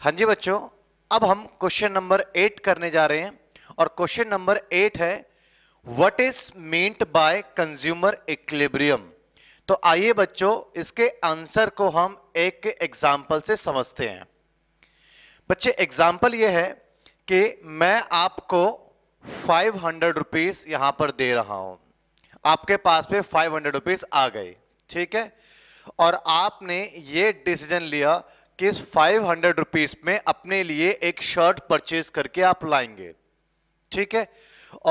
हाँ जी बच्चों अब हम क्वेश्चन नंबर एट करने जा रहे हैं और क्वेश्चन नंबर एट है what is meant by consumer equilibrium तो आइए बच्चों इसके आंसर को हम एक एग्जांपल से समझते हैं बच्चे एग्जाम्पल यह है कि मैं आपको फाइव हंड्रेड रुपीज यहां पर दे रहा हूं आपके पास पे फाइव हंड्रेड रुपीज आ गए ठीक है और आपने ये डिसीजन लिया कि इस फाइव हंड्रेड रुपीज में अपने लिए एक शर्ट परचेज करके आप लाएंगे ठीक है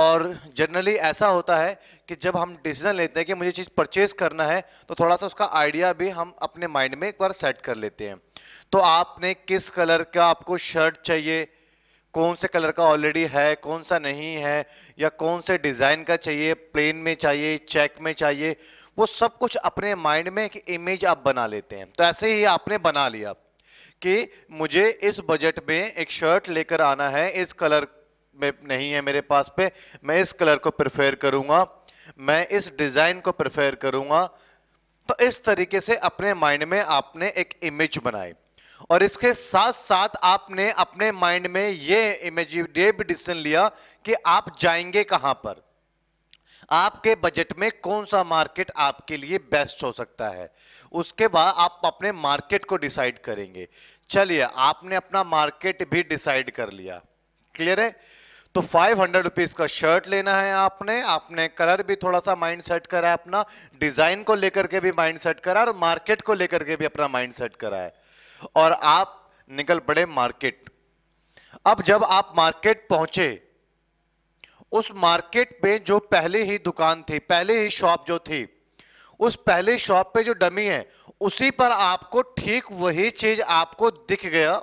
और जनरली ऐसा होता है कि जब हम डिसीजन लेते हैं कि मुझे चीज़ परचेज करना है तो थोड़ा सा उसका आइडिया भी हम अपने माइंड में एक बार सेट कर लेते हैं तो आपने किस कलर का आपको शर्ट चाहिए कौन से कलर का ऑलरेडी है कौन सा नहीं है या कौन से डिज़ाइन का चाहिए प्लेन में चाहिए चेक में चाहिए वो सब कुछ अपने माइंड में एक इमेज आप बना लेते हैं तो ऐसे ही आपने बना लिया कि मुझे इस बजट में एक शर्ट लेकर आना है इस कलर में नहीं है मेरे पास पे मैं इस कलर को प्रेफर करूंगा मैं इस डिजाइन को प्रेफर करूंगा तो इस तरीके से अपने माइंड में आपने एक इमेज बनाई और इसके साथ साथ आपने अपने माइंड में ये इमेज ये भी डिसीजन लिया कि आप जाएंगे कहां पर आपके बजट में कौन सा मार्केट आपके लिए बेस्ट हो सकता है उसके बाद आप अपने मार्केट को डिसाइड करेंगे चलिए आपने अपना मार्केट भी डिसाइड कर लिया क्लियर है तो फाइव हंड्रेड रुपीज का शर्ट लेना है आपने आपने कलर भी थोड़ा सा माइंड सेट करा है अपना डिजाइन को लेकर के भी माइंड सेट करा और मार्केट को लेकर के भी अपना माइंड सेट करा है और आप निकल पड़े मार्केट अब जब आप मार्केट पहुंचे उस मार्केट में जो पहले ही दुकान थी पहले ही शॉप जो थी उस पहले शॉप पे जो डमी है उसी पर आपको ठीक वही चीज आपको दिख गया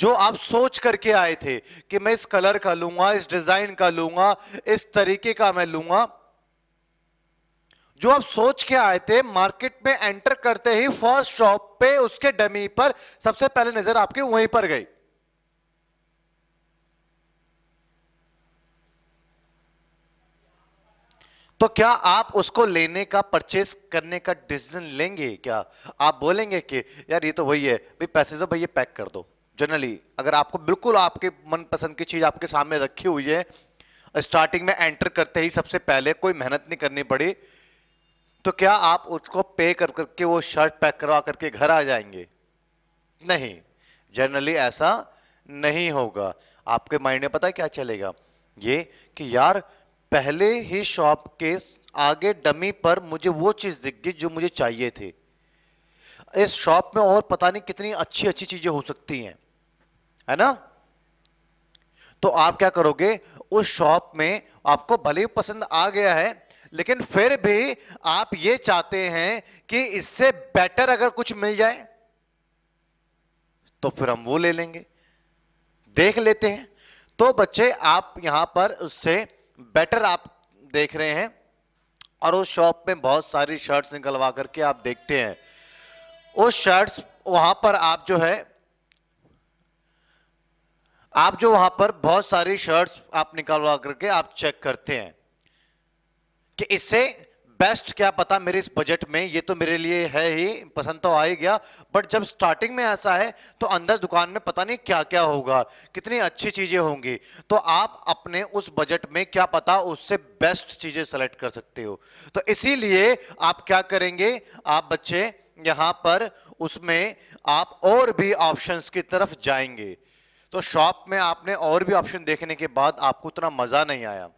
जो आप सोच करके आए थे कि मैं इस कलर का लूंगा इस डिजाइन का लूंगा इस तरीके का मैं लूंगा जो आप सोच के आए थे मार्केट में एंटर करते ही फर्स्ट शॉप पे उसके डमी पर सबसे पहले नजर आपकी वहीं पर गई तो क्या आप उसको लेने का परचेस करने का डिसीजन लेंगे क्या आप बोलेंगे कि यार ये तो वही है भाई पैसे तो भाई ये पैक कर दो जनरली अगर आपको बिल्कुल आपके मनपसंद की चीज आपके सामने रखी हुई है स्टार्टिंग में एंटर करते ही सबसे पहले कोई मेहनत नहीं करनी पड़ी तो क्या आप उसको पे कर करके वो शर्ट पैक करवा करके घर आ जाएंगे नहीं जनरली ऐसा नहीं होगा आपके माइंड में पता क्या चलेगा ये कि यार पहले ही शॉप के आगे डमी पर मुझे वो चीज़ दिख गई जो मुझे चाहिए थी इस शॉप में और पता नहीं कितनी अच्छी अच्छी चीज़ें हो सकती हैं है ना तो आप क्या करोगे उस शॉप में आपको भले ही पसंद आ गया है लेकिन फिर भी आप ये चाहते हैं कि इससे बेटर अगर कुछ मिल जाए तो फिर हम वो ले लेंगे देख लेते हैं तो बच्चे आप यहां पर उससे बेटर आप देख रहे हैं और उस शॉप में बहुत सारी शर्ट्स निकलवा करके आप देखते हैं उस शर्ट्स वहां पर आप जो है आप जो वहां पर बहुत सारी शर्ट्स आप निकलवा करके आप चेक करते हैं कि इससे बेस्ट क्या पता मेरे इस बजट में ये तो मेरे लिए है ही पसंद तो आ ही गया बट जब स्टार्टिंग में ऐसा है तो अंदर दुकान में पता नहीं क्या क्या होगा कितनी अच्छी चीजें होंगी तो आप अपने उस बजट में क्या पता उससे बेस्ट चीजें सेलेक्ट कर सकते हो तो इसीलिए आप क्या करेंगे आप बच्चे यहां पर उसमें आप और भी ऑप्शंस की तरफ जाएंगे तो शॉप में आपने और भी ऑप्शन देखने के बाद आपको उतना मजा नहीं आया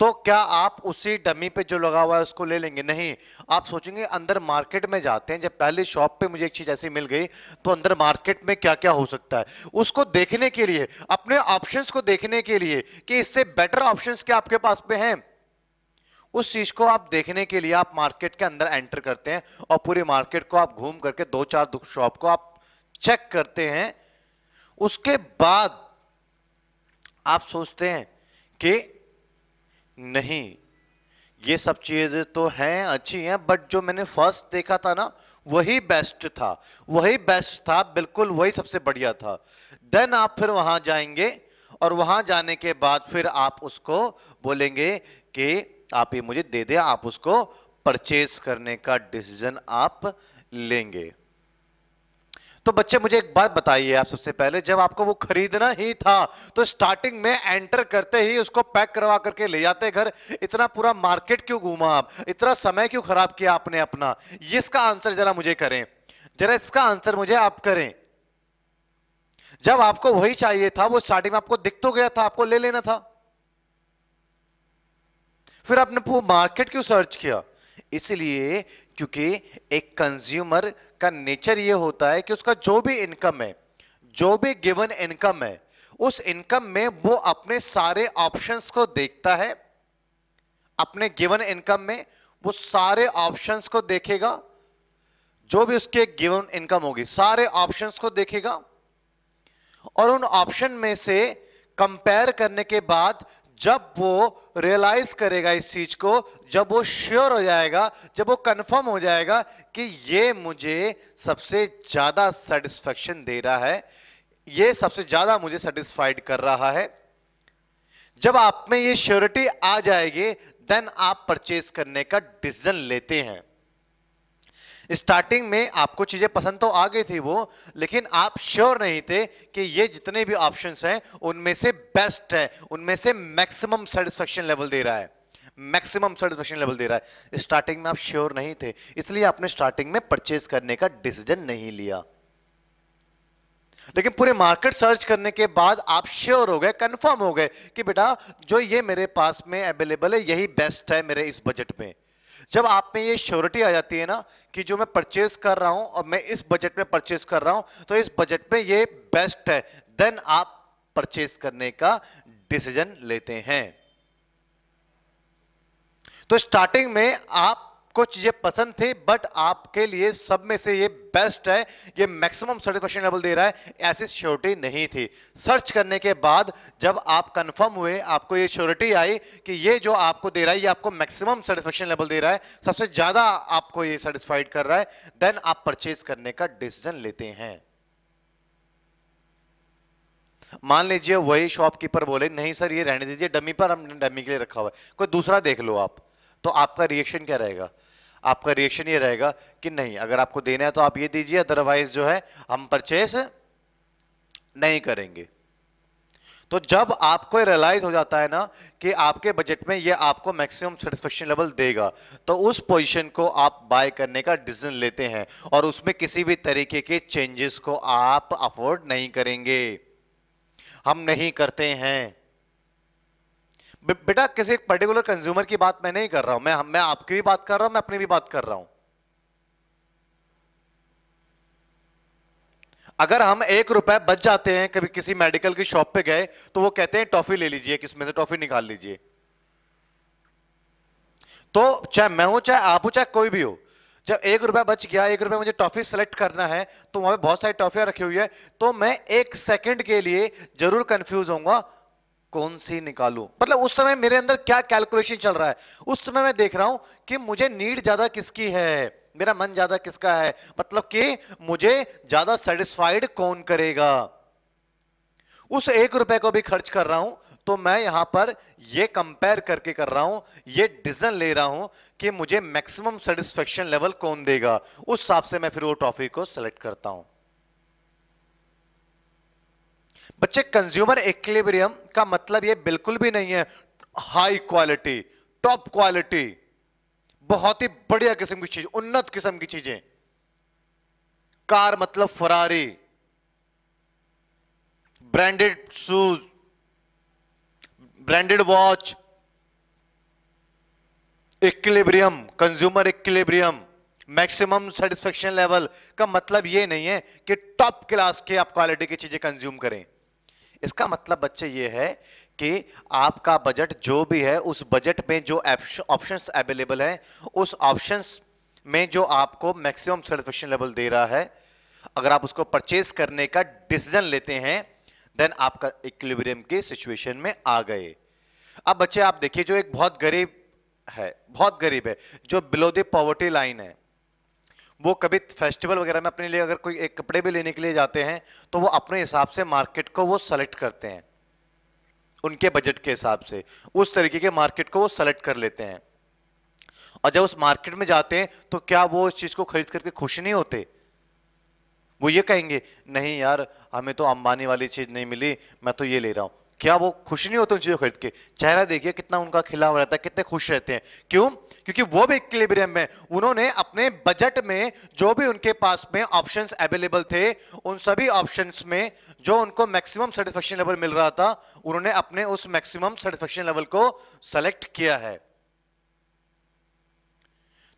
तो क्या आप उसी डमी पे जो लगा हुआ है उसको ले लेंगे नहीं आप सोचेंगे अंदर मार्केट में जाते हैं जब पहले शॉप पे मुझे एक चीज ऐसी मिल गई तो अंदर मार्केट में क्या क्या हो सकता है उसको देखने के लिए अपने ऑप्शन को देखने के लिए कि इससे बेटर ऑप्शन क्या आपके पास पे है उस चीज को आप देखने के लिए आप मार्केट के अंदर एंटर करते हैं और पूरी मार्केट को आप घूम करके दो चार शॉप को आप चेक करते हैं उसके बाद आप सोचते हैं कि नहीं ये सब चीजें तो हैं अच्छी हैं बट जो मैंने फर्स्ट देखा था ना वही बेस्ट था वही बेस्ट था बिल्कुल वही सबसे बढ़िया था देन आप फिर वहां जाएंगे और वहां जाने के बाद फिर आप उसको बोलेंगे कि आप ये मुझे दे दे आप उसको परचेज करने का डिसीजन आप लेंगे तो बच्चे मुझे एक बात बताइए आप सबसे पहले जब आपको वो खरीदना ही था तो स्टार्टिंग में एंटर करते ही उसको पैक करवा करके ले जाते घर इतना पूरा मार्केट क्यों घूमा आप इतना समय क्यों खराब किया आपने अपना इसका आंसर जरा मुझे करें जरा इसका आंसर मुझे आप करें जब आपको वही चाहिए था वो स्टार्टिंग में आपको दिख तो गया था आपको ले लेना था फिर आपने पूरा मार्केट क्यों सर्च किया इसलिए क्योंकि एक कंज्यूमर का नेचर यह होता है कि उसका जो भी इनकम है जो भी गिवन इनकम है उस इनकम में वो अपने सारे ऑप्शंस को देखता है अपने गिवन इनकम में वो सारे ऑप्शंस को देखेगा जो भी उसके गिवन इनकम होगी सारे ऑप्शंस को देखेगा और उन ऑप्शन में से कंपेयर करने के बाद जब वो रियलाइज करेगा इस चीज को जब वो श्योर हो जाएगा जब वो कंफर्म हो जाएगा कि ये मुझे सबसे ज्यादा सेटिस्फेक्शन दे रहा है ये सबसे ज्यादा मुझे सेटिस्फाइड कर रहा है जब आप में ये श्योरिटी आ जाएगी देन आप परचेज करने का डिसीजन लेते हैं स्टार्टिंग में आपको चीजें पसंद तो आ गई थी वो लेकिन आप श्योर नहीं थे कि ये जितने भी ऑप्शन हैं उनमें से बेस्ट है उनमें से मैक्सिमम सेटिस्फेक्शन लेवल दे रहा है मैक्सिमम सेटिस्फेक्शन लेवल दे रहा है स्टार्टिंग में आप श्योर नहीं थे इसलिए आपने स्टार्टिंग में परचेज करने का डिसीजन नहीं लिया लेकिन पूरे मार्केट सर्च करने के बाद आप श्योर हो गए कंफर्म हो गए कि बेटा जो ये मेरे पास में अवेलेबल है यही बेस्ट है मेरे इस बजट में जब आप में ये श्योरिटी आ जाती है ना कि जो मैं परचेज कर रहा हूं और मैं इस बजट में परचेज कर रहा हूं तो इस बजट में ये बेस्ट है देन आप परचेज करने का डिसीजन लेते हैं तो स्टार्टिंग में आप कुछ चीजें पसंद थी बट आपके लिए सब में से ये बेस्ट है ये मैक्सिमम सेटिस्फेक्शन लेवल दे रहा है ऐसी श्योरिटी नहीं थी सर्च करने के बाद जब आप कंफर्म हुए आपको ये श्योरिटी आई कि ये जो आपको दे रहा है ये आपको मैक्सिमम सर्टिफिकेशन लेवल दे रहा है सबसे ज्यादा आपको ये सेटिस्फाइड कर रहा है देन आप परचेज करने का डिसीजन लेते हैं मान लीजिए वही शॉपकीपर बोले नहीं सर ये रहने दीजिए डमी पर हम डमी के लिए रखा हुआ है कोई दूसरा देख लो आप तो आपका रिएक्शन क्या रहेगा आपका रिएक्शन ये रहेगा कि नहीं अगर आपको देना है तो आप ये दीजिए अदरवाइज जो है हम परचेस नहीं करेंगे तो जब आपको रियलाइज हो जाता है ना कि आपके बजट में ये आपको मैक्सिमम सेटिस्फेक्शन लेवल देगा तो उस पोजीशन को आप बाय करने का डिसीजन लेते हैं और उसमें किसी भी तरीके के चेंजेस को आप अफोर्ड नहीं करेंगे हम नहीं करते हैं बेटा किसी एक पर्टिकुलर कंज्यूमर की बात मैं नहीं कर रहा हूं मैं मैं आपकी भी बात कर रहा हूं मैं अपनी भी बात कर रहा हूं अगर हम एक रुपए बच जाते हैं कभी किसी मेडिकल की शॉप पे गए तो वो कहते हैं टॉफी ले लीजिए किसमें से टॉफी निकाल लीजिए तो चाहे मैं हूं चाहे आप हो चाहे कोई भी हो जब एक रुपया बच गया एक रुपया मुझे टॉफी सेलेक्ट करना है तो वहां पे बहुत सारी टॉफियां रखी हुई है तो मैं एक सेकंड के लिए जरूर कंफ्यूज होऊंगा कौन सी निकालू मतलब उस समय मेरे अंदर क्या कैलकुलेशन चल रहा है उस समय मैं देख रहा हूं कि मुझे नीड ज्यादा किसकी है मेरा मन ज्यादा किसका है मतलब कि मुझे ज्यादा सेटिस्फाइड कौन करेगा उस एक रुपए को भी खर्च कर रहा हूं तो मैं यहां पर यह कंपेयर करके कर रहा हूं यह डिसीजन ले रहा हूं कि मुझे मैक्सिमम सेटिस्फेक्शन लेवल कौन देगा उस हिसाब से मैं फिर वो ट्रॉफी को सिलेक्ट करता हूं बच्चे कंज्यूमर एक्लेबरियम का मतलब ये बिल्कुल भी नहीं है हाई क्वालिटी टॉप क्वालिटी बहुत ही बढ़िया किस्म की चीज उन्नत किस्म की चीजें कार मतलब Ferrari branded shoes branded watch equilibrium consumer equilibrium maximum satisfaction level का मतलब यह नहीं है कि टॉप क्लास के आप क्वालिटी की चीजें कंज्यूम करें इसका मतलब बच्चे ये है कि आपका बजट जो भी है उस बजट में जो ऑप्शंस अवेलेबल हैं उस ऑप्शंस में जो आपको मैक्सिमम सेटिस्फेक्शन लेवल दे रहा है अगर आप उसको परचेज करने का डिसीजन लेते हैं देन आपका इक्विलिब्रियम के सिचुएशन में आ गए अब बच्चे आप देखिए जो एक बहुत गरीब है बहुत गरीब है जो बिलो द पॉवर्टी लाइन है वो कभी फेस्टिवल वगैरह में अपने लिए अगर कोई एक कपड़े भी लेने के लिए जाते हैं तो वो अपने हिसाब से मार्केट को वो सेलेक्ट करते हैं उनके बजट के हिसाब से उस तरीके के मार्केट को वो सेलेक्ट कर लेते हैं और जब उस मार्केट में जाते हैं तो क्या वो उस चीज को खरीद करके खुश नहीं होते वो ये कहेंगे नहीं यार हमें तो अंबानी वाली चीज नहीं मिली मैं तो ये ले रहा हूं क्या वो खुश नहीं होते उन चीजों खरीद के चेहरा देखिए कितना उनका खिलाव रहता है कितने खुश रहते हैं क्यों क्योंकि वो भी इक्विलिब्रियम में उन्होंने अपने बजट में जो भी उनके पास में ऑप्शंस अवेलेबल थे उन सभी ऑप्शंस में जो उनको मैक्सिमम सेटिस्फेक्शन लेवल मिल रहा था उन्होंने अपने उस मैक्सिमम सेटिस्फेक्शन लेवल को सेलेक्ट किया है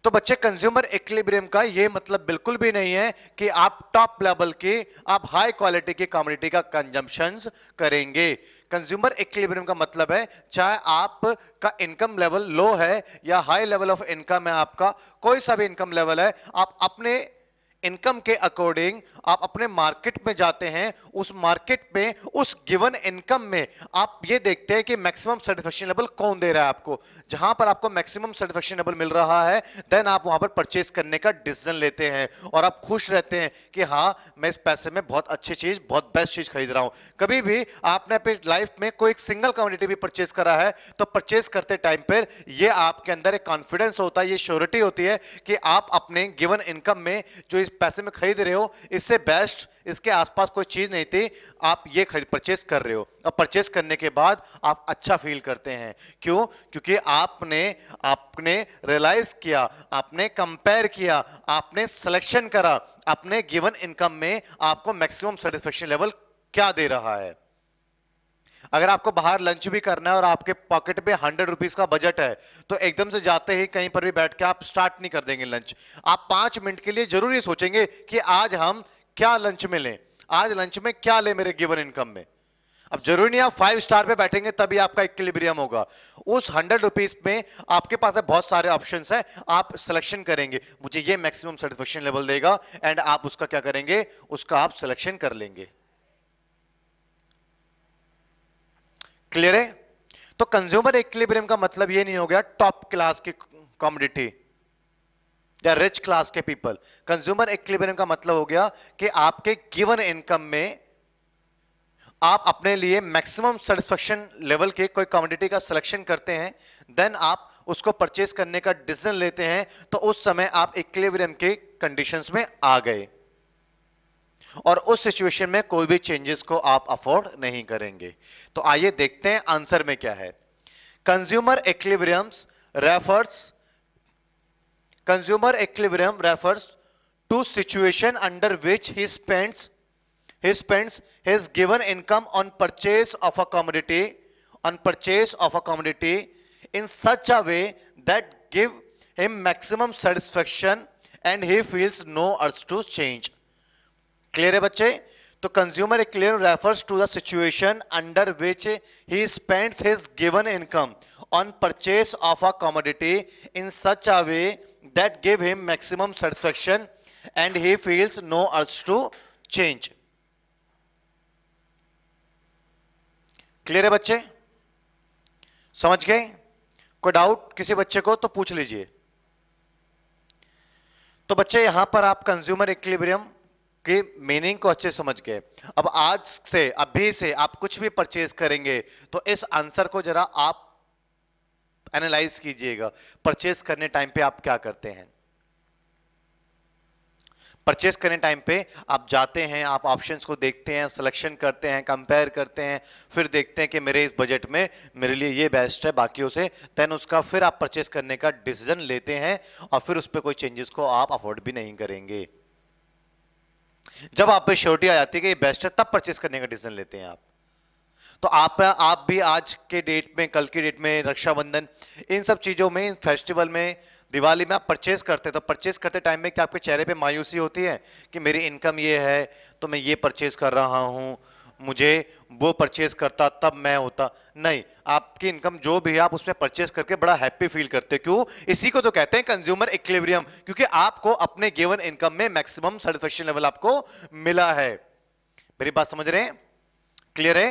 तो बच्चे कंज्यूमर एक्लिब्रियम का ये मतलब बिल्कुल भी नहीं है कि आप टॉप लेवल के आप हाई क्वालिटी की कम्युनिटी का कंजम्पशन करेंगे कंज्यूमर एक्लिब्रियम का मतलब है चाहे आप का इनकम लेवल लो है या हाई लेवल ऑफ इनकम है आपका कोई सा भी इनकम लेवल है आप अपने इनकम के अकॉर्डिंग आप अपने मार्केट में जाते हैं उस मार्केट में उस गिवन इनकम में आप ये देखते हैं कि मैक्सिमम सेटिस्फेक्शन लेवल कौन दे रहा है आपको जहां पर आपको मैक्सिमम सेटिस्फेक्शन लेवल मिल रहा है देन आप वहां पर परचेज करने का डिसीजन लेते हैं और आप खुश रहते हैं कि हाँ मैं इस पैसे में बहुत अच्छी चीज बहुत बेस्ट चीज खरीद रहा हूँ कभी भी आपने अपनी लाइफ में कोई एक सिंगल कम्युनिटी भी परचेज करा है तो परचेज करते टाइम पर यह आपके अंदर एक कॉन्फिडेंस होता है ये श्योरिटी होती है कि आप अपने गिवन इनकम में जो इस पैसे में खरीद रहे हो इससे बेस्ट इसके आसपास कोई चीज नहीं थी आप ये खरीद परचेस कर रहे हो और परचेस करने के बाद आप अच्छा फील करते हैं क्यों क्योंकि आपने आपने रियलाइज किया आपने कंपेयर किया आपने सिलेक्शन करा अपने गिवन इनकम में आपको मैक्सिमम सेटिस्फेक्शन लेवल क्या दे रहा है अगर आपको बाहर लंच भी करना है और आपके पॉकेट में हंड्रेड रुपीज का बजट है तो एकदम से जाते ही कहीं पर भी बैठ के आप स्टार्ट नहीं कर देंगे लंच आप पांच मिनट के लिए जरूर ये सोचेंगे कि आज हम क्या लंच में लें आज लंच में क्या ले मेरे गिवन इनकम में अब जरूरी नहीं आप फाइव स्टार पे बैठेंगे तभी आपका इक्विलिब्रियम होगा उस हंड्रेड रुपीज में आपके पास है बहुत सारे ऑप्शंस हैं आप सिलेक्शन करेंगे मुझे ये मैक्सिमम सेटिस्फेक्शन लेवल देगा एंड आप उसका क्या करेंगे उसका आप सिलेक्शन कर लेंगे क्लियर है तो कंज्यूमर इक्विलिब्रियम का मतलब ये नहीं हो गया टॉप क्लास की कॉमोडिटी या रिच क्लास के पीपल कंज्यूमर इक्विलिब्रियम का मतलब हो गया कि आपके गिवन इनकम में आप अपने लिए मैक्सिमम सेटिस्फेक्शन लेवल के कोई कॉमोडिटी का सिलेक्शन करते हैं देन आप उसको परचेज करने का डिसीजन लेते हैं तो उस समय आप इक्विलिब्रियम के कंडीशंस में आ गए और उस सिचुएशन में कोई भी चेंजेस को आप अफोर्ड नहीं करेंगे तो आइए देखते हैं आंसर में क्या है consumer equilibriums refers consumer equilibrium refers to situation under which he spends he spends his given income on purchase of a commodity on purchase of a commodity in such a way that give him maximum satisfaction and he feels no urge to change clear है बच्चे तो consumer clear refers to the situation under which he spends his given income on purchase of a commodity in such a way that give him maximum satisfaction and he feels no urge to change clear है बच्चे समझ गए कोई doubt किसी बच्चे को तो पूछ लीजिए तो बच्चे यहां पर आप कंज्यूमर इक्लिब्रियम कि मीनिंग को अच्छे समझ गए अब आज से अभी से आप कुछ भी परचेज करेंगे तो इस आंसर को जरा आप एनालाइज कीजिएगा परचेज करने टाइम पे आप क्या करते हैं परचेस करने टाइम पे आप जाते हैं आप ऑप्शंस को देखते हैं सिलेक्शन करते हैं कंपेयर करते हैं फिर देखते हैं कि मेरे इस बजट में मेरे लिए ये बेस्ट है बाकियों से देन उसका फिर आप परचेस करने का डिसीजन लेते हैं और फिर उस पर कोई चेंजेस को आप अफोर्ड भी नहीं करेंगे जब आप पे श्योरिटी आ जाती है कि ये बेस्ट है तब परचेस करने का डिसीजन लेते हैं आप तो आप आप भी आज के डेट में कल की डेट में रक्षाबंधन इन सब चीजों में इन फेस्टिवल में दिवाली में आप परचेस करते हैं तो परचेस करते टाइम में क्या आपके चेहरे पे मायूसी होती है कि मेरी इनकम ये है तो मैं ये परचेस कर रहा हूं मुझे वो परचेज करता तब मैं होता नहीं आपकी इनकम जो भी है आप उसमें परचेज करके बड़ा हैप्पी फील करते क्यों इसी को तो कहते हैं कंज्यूमर इक्लेवरियम क्योंकि आपको अपने गिवन इनकम में मैक्सिमम सेटिस्फेक्शन लेवल आपको मिला है मेरी बात समझ रहे हैं क्लियर है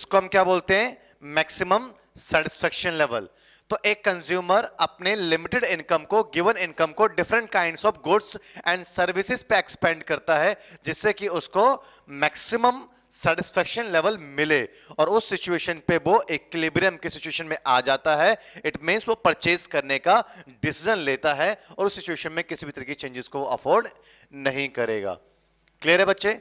इसको हम क्या बोलते हैं मैक्सिमम सेटिस्फेक्शन लेवल तो एक कंज्यूमर अपने लिमिटेड इनकम को गिवन इनकम को different kinds of goods and services पे एक्सपेंड करता है जिससे कि उसको मैक्सिमम सेटिस्फेक्शन लेवल मिले और उस सिचुएशन पे वो इक्विलिब्रियम के सिचुएशन में आ जाता है इट मीन वो परचेज करने का डिसीजन लेता है और उस सिचुएशन में किसी भी तरह की चेंजेस को अफोर्ड नहीं करेगा क्लियर है बच्चे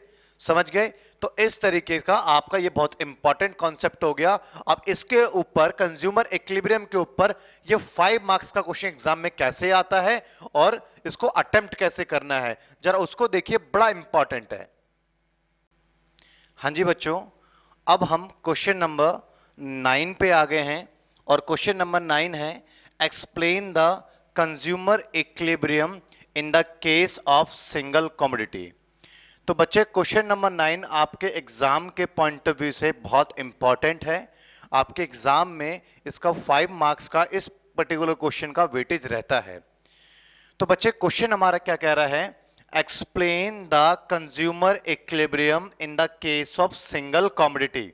समझ गए तो इस तरीके का आपका ये बहुत इंपॉर्टेंट कॉन्सेप्ट हो गया अब इसके ऊपर कंज्यूमर इक्लिब्रियम के ऊपर ये फाइव मार्क्स का क्वेश्चन एग्जाम में कैसे आता है और इसको अटेम्प्ट कैसे करना है जरा उसको देखिए बड़ा इंपॉर्टेंट है हाँ जी बच्चों अब हम क्वेश्चन नंबर नाइन पे आ गए हैं और क्वेश्चन नंबर नाइन है explain the consumer equilibrium in the case of single commodity तो बच्चे क्वेश्चन नंबर नाइन आपके एग्जाम के पॉइंट ऑफ व्यू से बहुत इंपॉर्टेंट है आपके एग्जाम में इसका फाइव मार्क्स का इस पर्टिकुलर क्वेश्चन का वेटेज रहता है तो बच्चे क्वेश्चन हमारा क्या कह रहा है explain the consumer equilibrium in the case of single commodity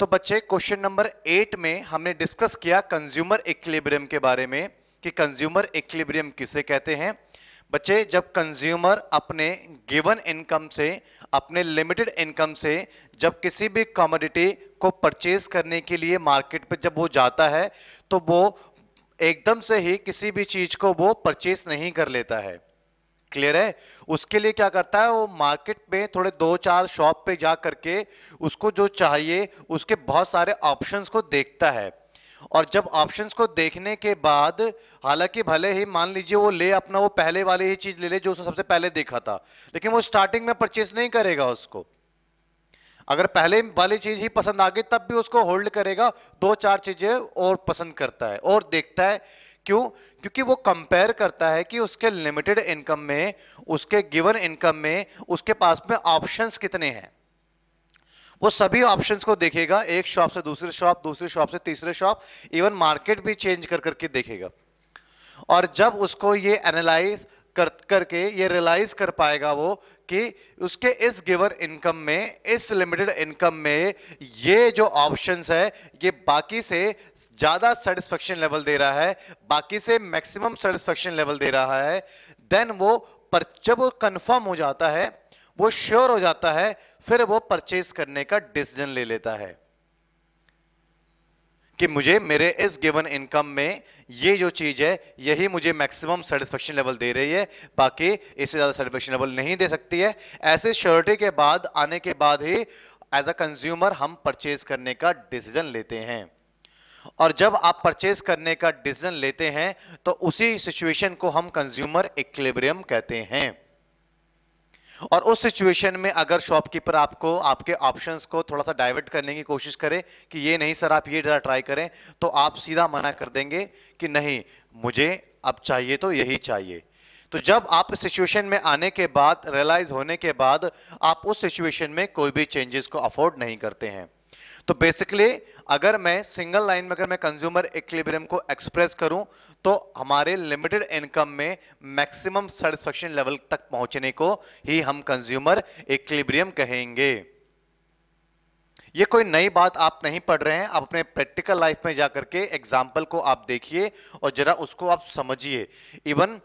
तो बच्चे क्वेश्चन नंबर एट में हमने डिस्कस किया कंज्यूमर इक्लेब्रियम के बारे में कि कंज्यूमर इक्लेब्रियम किसे कहते हैं बच्चे जब कंज्यूमर अपने गिवन इनकम से अपने लिमिटेड इनकम से जब किसी भी कमोडिटी को परचेज करने के लिए मार्केट पर जब वो जाता है तो वो एकदम से ही किसी भी चीज को वो परचेस नहीं कर लेता है क्लियर है उसके लिए क्या करता है वो मार्केट में थोड़े दो चार शॉप पे जा करके उसको जो चाहिए उसके बहुत सारे ऑप्शंस को देखता है और जब ऑप्शंस को देखने के बाद हालांकि भले ही मान लीजिए वो ले अपना वो पहले वाली ही चीज ले ले जो उसने सबसे पहले देखा था लेकिन वो स्टार्टिंग में परचेस नहीं करेगा उसको अगर पहले वाली चीज ही पसंद आ गई तब भी उसको होल्ड करेगा दो चार चीजें और पसंद करता है और देखता है क्यों क्योंकि वो कंपेयर करता है कि उसके लिमिटेड इनकम में उसके गिवन इनकम में उसके पास में ऑप्शंस कितने हैं वो सभी ऑप्शंस को देखेगा एक शॉप से दूसरे शॉप दूसरे शॉप से तीसरे शॉप इवन मार्केट भी चेंज कर करके देखेगा और जब उसको ये एनालाइज कर करके ये रियलाइज कर पाएगा वो कि उसके इस गिवन इनकम में इस लिमिटेड इनकम में ये जो ऑप्शंस है ये बाकी से ज्यादा सेटिस्फेक्शन लेवल दे रहा है बाकी से मैक्सिमम सेटिस्फेक्शन लेवल दे रहा है देन वो पर जब वो कन्फर्म हो जाता है वो श्योर हो जाता है फिर वो परचेस करने का डिसीजन ले लेता है कि मुझे मेरे इस गिवन इनकम में ये जो चीज है यही मुझे मैक्सिमम सेटिस्फेक्शन लेवल दे रही है बाकी इससे ज्यादा सेटिस्फेक्शन लेवल नहीं दे सकती है ऐसे श्योरिटी के बाद आने के बाद ही एज अ कंज्यूमर हम परचेज करने का डिसीजन लेते हैं और जब आप परचेज करने का डिसीजन लेते हैं तो उसी सिचुएशन को हम कंज्यूमर इक्लेबरियम कहते हैं और उस सिचुएशन में अगर शॉपकीपर आपको आपके ऑप्शंस को थोड़ा सा डाइवर्ट करने की कोशिश करे कि ये नहीं सर आप ये जरा ट्राई करें तो आप सीधा मना कर देंगे कि नहीं मुझे अब चाहिए तो यही चाहिए तो जब आप सिचुएशन में आने के बाद रियलाइज होने के बाद आप उस सिचुएशन में कोई भी चेंजेस को अफोर्ड नहीं करते हैं तो बेसिकली अगर मैं सिंगल लाइन में अगर मैं कंज्यूमर इक्विलिब्रियम को एक्सप्रेस करूं तो हमारे लिमिटेड इनकम में मैक्सिमम सेटिस्फेक्शन लेवल तक पहुंचने को ही हम कंज्यूमर इक्विलिब्रियम कहेंगे ये कोई नई बात आप नहीं पढ़ रहे हैं आप अपने प्रैक्टिकल लाइफ में जाकर के एग्जाम्पल को आप देखिए और जरा उसको आप समझिए इवन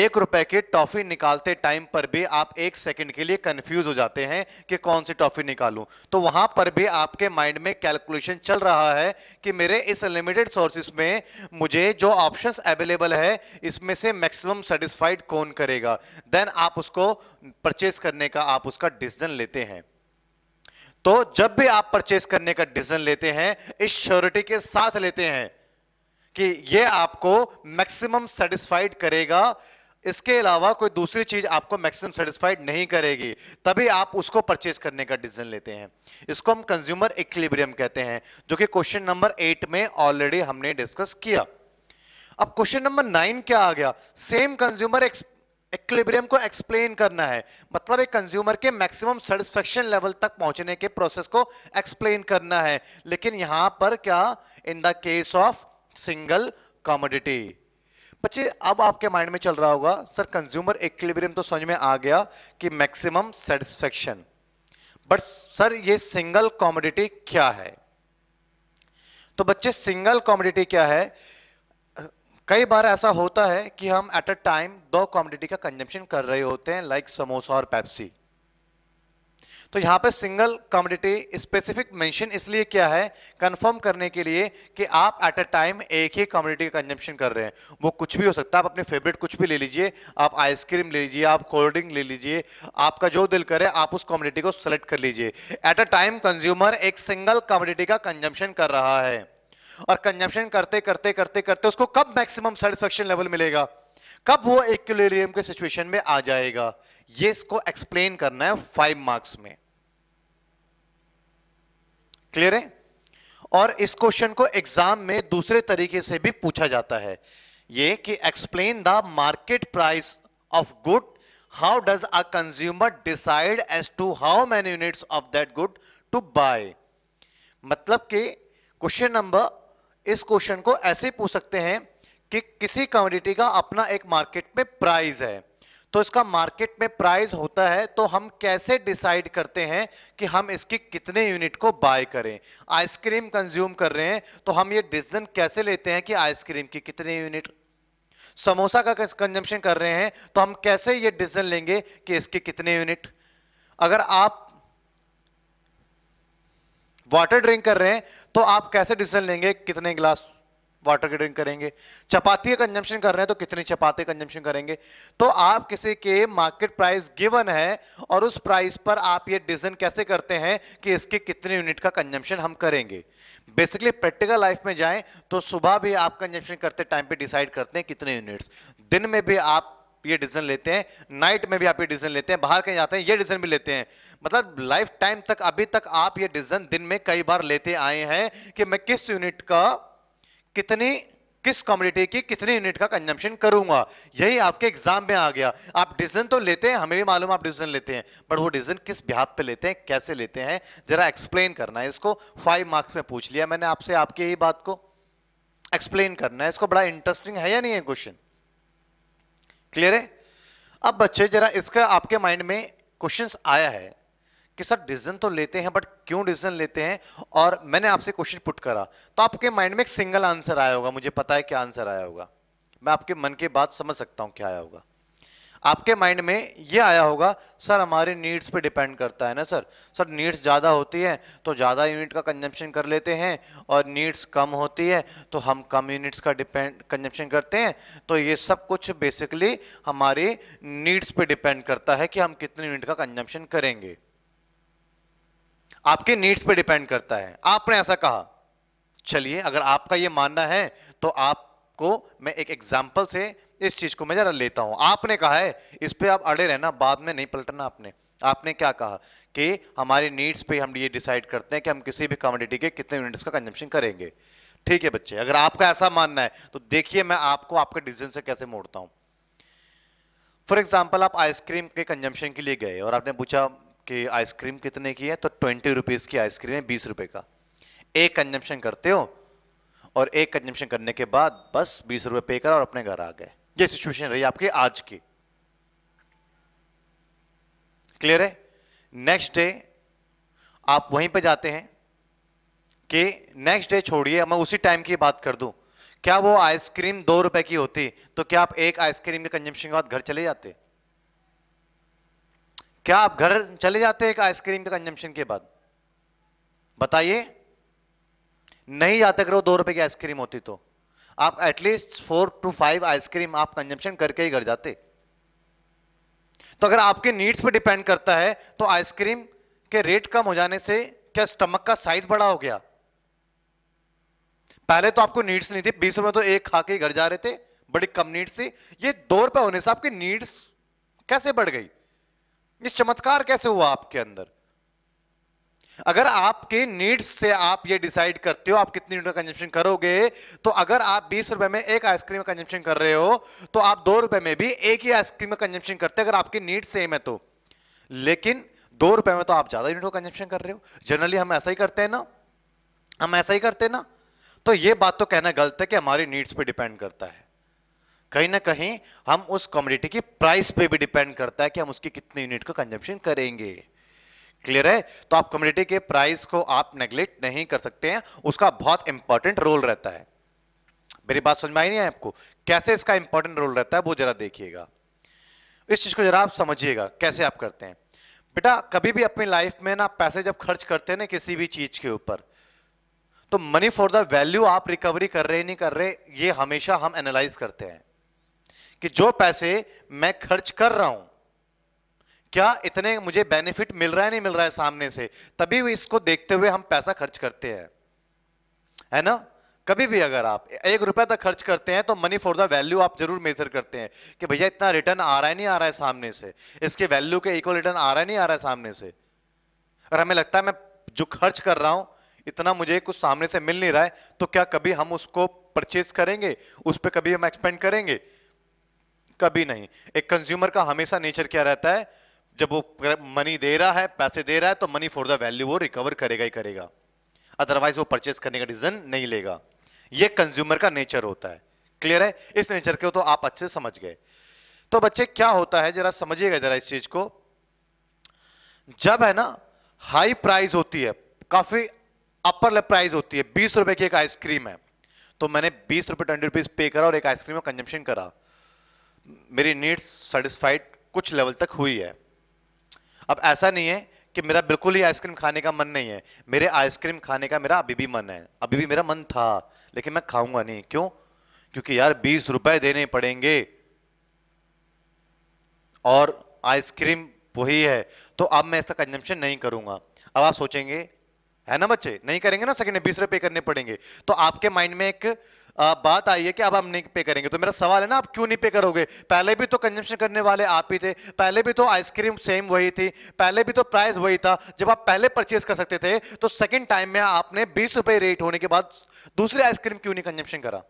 एक रुपए के टॉफी निकालते टाइम पर भी आप एक सेकंड के लिए कंफ्यूज हो जाते हैं कि कौन सी टॉफी निकालूं तो वहां पर भी आपके माइंड में कैलकुलेशन चल रहा है कि मेरे इस लिमिटेड सोर्सेस में मुझे जो ऑप्शंस अवेलेबल है इसमें से मैक्सिमम सेटिस्फाइड कौन करेगा देन आप उसको परचेस करने का आप उसका डिसीजन लेते हैं तो जब भी आप परचेस करने का डिसीजन लेते हैं इस श्योरिटी के साथ लेते हैं कि ये आपको मैक्सिमम सेटिस्फाइड करेगा इसके अलावा कोई दूसरी चीज आपको मैक्सिमम सेटिस्फाइड नहीं करेगी तभी आप उसको परचेज करने का डिसीजन लेते हैं इसको हम कंज्यूमर इक्लिब्रियम कहते हैं जो कि क्वेश्चन नंबर एट में ऑलरेडी हमने डिस्कस किया अब क्वेश्चन नंबर नाइन क्या आ गया सेम कंज्यूमर एक्लिब्रियम को एक्सप्लेन करना है मतलब एक कंज्यूमर के मैक्सिमम सेटिस्फेक्शन लेवल तक पहुंचने के प्रोसेस को एक्सप्लेन करना है लेकिन यहां पर क्या in the case of single commodity बच्चे अब आपके माइंड में चल रहा होगा सर कंज्यूमर इक्विलिब्रियम तो समझ में आ गया कि मैक्सिमम सेटिस्फेक्शन बट सर ये सिंगल कॉमोडिटी क्या है तो बच्चे सिंगल कॉमोडिटी क्या है कई बार ऐसा होता है कि हम एट अ टाइम दो कॉमोडिटी का कंजप्शन कर रहे होते हैं लाइक समोसा और पैप्सी तो यहां पे सिंगल कमोडिटी स्पेसिफिक मेंशन इसलिए क्या है कंफर्म करने के लिए कि आप एट अ टाइम एक ही कमोडिटी का कंजम्पशन कर रहे हैं वो कुछ भी हो सकता है आप अपने फेवरेट कुछ भी ले लीजिए आप आइसक्रीम ले लीजिए आप कोल्ड ड्रिंक ले लीजिए आपका जो दिल करे आप उस कमोडिटी को सिलेक्ट कर लीजिए एट अ टाइम कंज्यूमर एक सिंगल कमोडिटी का कंजम्पशन कर रहा है और कंजम्पशन करते करते करते करते उसको कब मैक्सिमम सेटिस्फेक्शन लेवल मिलेगा कब वो इक्विलिब्रियम के सिचुएशन में आ जाएगा ये इसको एक्सप्लेन करना है फाइव मार्क्स में क्लियर है और इस क्वेश्चन को एग्जाम में दूसरे तरीके से भी पूछा जाता है ये कि explain the market price of good how does a consumer decide as to how many units of that good to buy मतलब कि क्वेश्चन नंबर इस क्वेश्चन को ऐसे पूछ सकते हैं कि किसी कम्योडिटी का अपना एक मार्केट में प्राइस है तो इसका मार्केट में प्राइस होता है तो हम कैसे डिसाइड करते हैं कि हम इसकी कितने यूनिट को बाय करें आइसक्रीम कंज्यूम कर रहे हैं तो हम ये डिसीजन कैसे लेते हैं कि आइसक्रीम की कितने यूनिट समोसा का कंजम्पशन कर रहे हैं तो हम कैसे ये डिसीजन लेंगे कि इसके कितने यूनिट अगर आप वाटर ड्रिंक कर रहे हैं तो आप कैसे डिसीजन लेंगे कितने गिलास वाटर की ड्रिंक करेंगे चपाती का कंजम्पशन कर रहे हैं तो कितनी चपाती कंजम्पशन करेंगे तो आप किसी के मार्केट प्राइस गिवन है और उस प्राइस पर आप ये डिसीजन कैसे करते हैं कि इसके कितने यूनिट का कंजम्पशन हम करेंगे बेसिकली प्रैक्टिकल लाइफ में जाएं तो सुबह भी आप कंजम्पशन करते टाइम पे डिसाइड करते हैं कितने यूनिट्स दिन में भी आप ये डिसीजन लेते हैं नाइट में भी आप ये डिसीजन लेते हैं बाहर कहीं जाते हैं ये डिसीजन भी लेते हैं मतलब लाइफ टाइम तक अभी तक आप ये डिसीजन दिन में कई बार लेते आए हैं कि मैं किस यूनिट का कितने किस कम्युनिटी की कितने यूनिट का कंजम्पशन करूंगा यही आपके एग्जाम में आ गया आप डिसीजन तो लेते हैं हमें भी मालूम आप डिसीजन लेते हैं बट वो डिसीजन किस बिहार पे लेते हैं कैसे लेते हैं जरा एक्सप्लेन करना है इसको फाइव मार्क्स में पूछ लिया मैंने आपसे आपके ही बात को एक्सप्लेन करना है इसको बड़ा इंटरेस्टिंग है या नहीं है क्वेश्चन क्लियर है अब बच्चे जरा इसका आपके माइंड में क्वेश्चन आया है कि सर डिसीजन तो लेते हैं बट क्यों डिसीजन लेते हैं और मैंने आपसे क्वेश्चन पुट करा तो आपके माइंड में एक सिंगल आंसर आया होगा मुझे पता है क्या आंसर आया होगा मैं आपके मन की बात समझ सकता हूं क्या आया होगा आपके माइंड में ये आया होगा सर हमारे नीड्स पे डिपेंड करता है ना सर सर नीड्स ज़्यादा होती है तो ज़्यादा यूनिट का कंजम्पशन कर लेते हैं और नीड्स कम होती है तो हम कम यूनिट्स का डिपेंड कंजम्पशन करते हैं तो ये सब कुछ बेसिकली हमारे नीड्स पे डिपेंड करता है कि हम कितने यूनिट का कंजम्पशन करेंगे आपके नीड्स पे डिपेंड करता है आपने ऐसा कहा चलिए अगर आपका ये मानना है तो आपको मैं एक एग्जाम्पल से इस चीज को मैं जरा लेता हूं आपने कहा है इस पर आप अड़े रहना बाद में नहीं पलटना आपने आपने क्या कहा कि हमारे नीड्स पे हम ये डिसाइड करते हैं कि हम किसी भी कम्युनिटी के कितने यूनिट्स का कंजम्पशन करेंगे ठीक है बच्चे अगर आपका ऐसा मानना है तो देखिए मैं आपको आपके डिसीजन से कैसे मोड़ता हूं फॉर एग्जाम्पल आप आइसक्रीम के कंजम्पशन के लिए गए और आपने पूछा कि आइसक्रीम कितने की है तो ट्वेंटी रुपीज की आइसक्रीम है बीस रुपए का एक कंजम्पशन करते हो और एक कंजम्पशन करने के बाद बस बीस रुपए पे कर और अपने घर आ गए ये सिचुएशन रही आपकी आज की क्लियर है नेक्स्ट डे आप वहीं पे जाते हैं कि नेक्स्ट डे छोड़िए मैं उसी टाइम की बात कर दूं क्या वो आइसक्रीम दो रुपए की होती तो क्या आप एक आइसक्रीम के कंजम्पशन के बाद घर चले जाते क्या आप घर चले जाते हैं आइसक्रीम के कंजम्पशन के बाद बताइए नहीं जाते अगर वो दो रुपए की आइसक्रीम होती तो आप at least four to five ice cream आप कंजम्पशन करके ही घर जाते तो अगर आपके नीड्स पर डिपेंड करता है तो आइसक्रीम के रेट कम हो जाने से क्या स्टमक का साइज बड़ा हो गया पहले तो आपको नीड्स नहीं थी बीस रुपए तो एक खा के घर जा रहे थे बड़ी कम नीड्स थी ये दो रुपए होने से आपकी नीड्स कैसे बढ़ गई ये चमत्कार कैसे हुआ आपके अंदर अगर आपके नीड्स से आप ये डिसाइड करते हो आप कितनी यूनिट का करोगे तो अगर आप बीस रुपए में एक आइसक्रीम का कर रहे हो तो आप दो रुपए में भी एक ही आइसक्रीम का कंजप्शन करते हो अगर आपकी नीड सेम है तो लेकिन दो रुपए में तो आप ज्यादा यूनिट का कंजप्शन कर रहे हो जनरली हम ऐसा ही करते हैं ना हम ऐसा ही करते हैं ना तो ये बात तो कहना गलत है कि हमारी नीड्स पर डिपेंड करता है कहीं ना कहीं हम उस कॉमोडिटी की प्राइस पे भी डिपेंड करता है कि हम उसकी कितने यूनिट को कंजम्पशन करेंगे क्लियर है तो आप कम्युनिटी के प्राइस को आप नेग्लेक्ट नहीं कर सकते हैं उसका बहुत इंपॉर्टेंट रोल रहता है मेरी बात समझ में आई नहीं है आपको कैसे इसका इंपॉर्टेंट रोल रहता है वो जरा देखिएगा इस चीज को जरा आप समझिएगा कैसे आप करते हैं बेटा कभी भी अपनी लाइफ में ना पैसे जब खर्च करते हैं ना किसी भी चीज के ऊपर तो मनी फॉर द वैल्यू आप रिकवरी कर रहे नहीं कर रहे ये हमेशा हम एनालाइज करते हैं कि जो पैसे मैं खर्च कर रहा हूं क्या इतने मुझे बेनिफिट मिल रहा है नहीं मिल रहा है सामने से तभी इसको देखते हुए हम पैसा खर्च करते हैं है ना कभी भी अगर आप एक रुपया तक खर्च करते हैं तो मनी फॉर द वैल्यू आप जरूर मेजर करते हैं कि भैया इतना रिटर्न आ रहा है नहीं आ रहा है सामने से इसके वैल्यू के इक्वल रिटर्न आ रहा है नहीं आ रहा है सामने से और हमें लगता है मैं जो खर्च कर रहा हूं इतना मुझे कुछ सामने से मिल नहीं रहा है तो क्या कभी हम उसको परचेज करेंगे उस पर कभी हम एक्सपेंड करेंगे कभी नहीं एक कंज्यूमर का हमेशा नेचर क्या रहता है जब वो मनी दे रहा है पैसे दे रहा है तो मनी फॉर द वैल्यू वो रिकवर करेगा ही करेगा अदरवाइज वो परचेस करने का डिसीजन नहीं लेगा ये कंज्यूमर का नेचर होता है क्लियर है इस नेचर को तो आप अच्छे समझ गए तो बच्चे क्या होता है जरा समझिएगा जरा इस चीज को जब है ना हाई प्राइस होती है काफी अपर प्राइस होती है बीस रुपए की एक आइसक्रीम है तो मैंने बीस रुपए ट्वेंटी रुपीज पे करा और एक आइसक्रीम का कंजम्पशन करा मेरी नीड्स सेटिस्फाइड कुछ लेवल तक हुई है अब ऐसा नहीं है कि मेरा बिल्कुल ही आइसक्रीम खाने का मन नहीं है मेरे आइसक्रीम खाने का मेरा अभी भी मन है अभी भी मेरा मन था लेकिन मैं खाऊंगा नहीं क्यों क्योंकि यार बीस रुपए देने पड़ेंगे और आइसक्रीम वही है तो अब मैं इसका कंजम्पशन नहीं करूंगा अब आप सोचेंगे है ना बच्चे नहीं करेंगे ना सेकंड बीस रुपए करने पड़ेंगे तो आपके माइंड में एक आ, बात आई है कि अब हम नहीं पे करेंगे तो मेरा सवाल है ना आप क्यों नहीं पे करोगे पहले भी तो कंजम्पशन करने वाले आप ही थे पहले भी तो आइसक्रीम सेम वही थी पहले भी तो प्राइस वही था जब आप पहले परचेज कर सकते थे तो सेकेंड टाइम में आपने बीस रुपए रेट होने के बाद दूसरी आइसक्रीम क्यों नहीं कंजम्पशन करा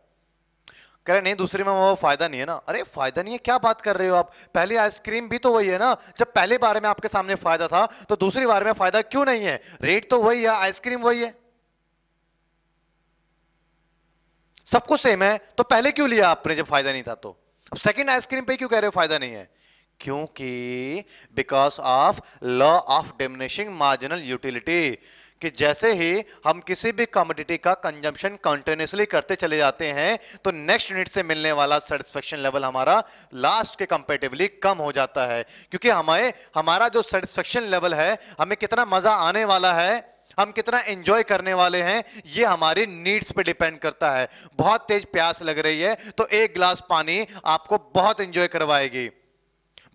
कह रहे नहीं दूसरे में वो फायदा नहीं है ना अरे फायदा नहीं है क्या बात कर रहे हो आप पहली आइसक्रीम भी तो वही है ना जब पहले बार में आपके सामने फायदा था तो दूसरी बार में फायदा क्यों नहीं है रेट तो वही है आइसक्रीम वही है सब कुछ सेम है तो पहले क्यों लिया आपने जब फायदा नहीं था तो अब सेकंड आइसक्रीम पे क्यों कह रहे हो फायदा नहीं है क्योंकि because of law of diminishing marginal utility कि जैसे ही हम किसी भी कमोडिटी का कंजम्पशन कंटिन्यूसली करते चले जाते हैं तो नेक्स्ट यूनिट से मिलने वाला सेटिस्फेक्शन लेवल हमारा लास्ट के कंपेटिवली कम हो जाता है क्योंकि हमें हमारा जो सेटिस्फेक्शन लेवल है हमें कितना मजा आने वाला है हम कितना एंजॉय करने वाले हैं ये हमारी नीड्स पे डिपेंड करता है बहुत तेज प्यास लग रही है तो एक गिलास पानी आपको बहुत एंजॉय करवाएगी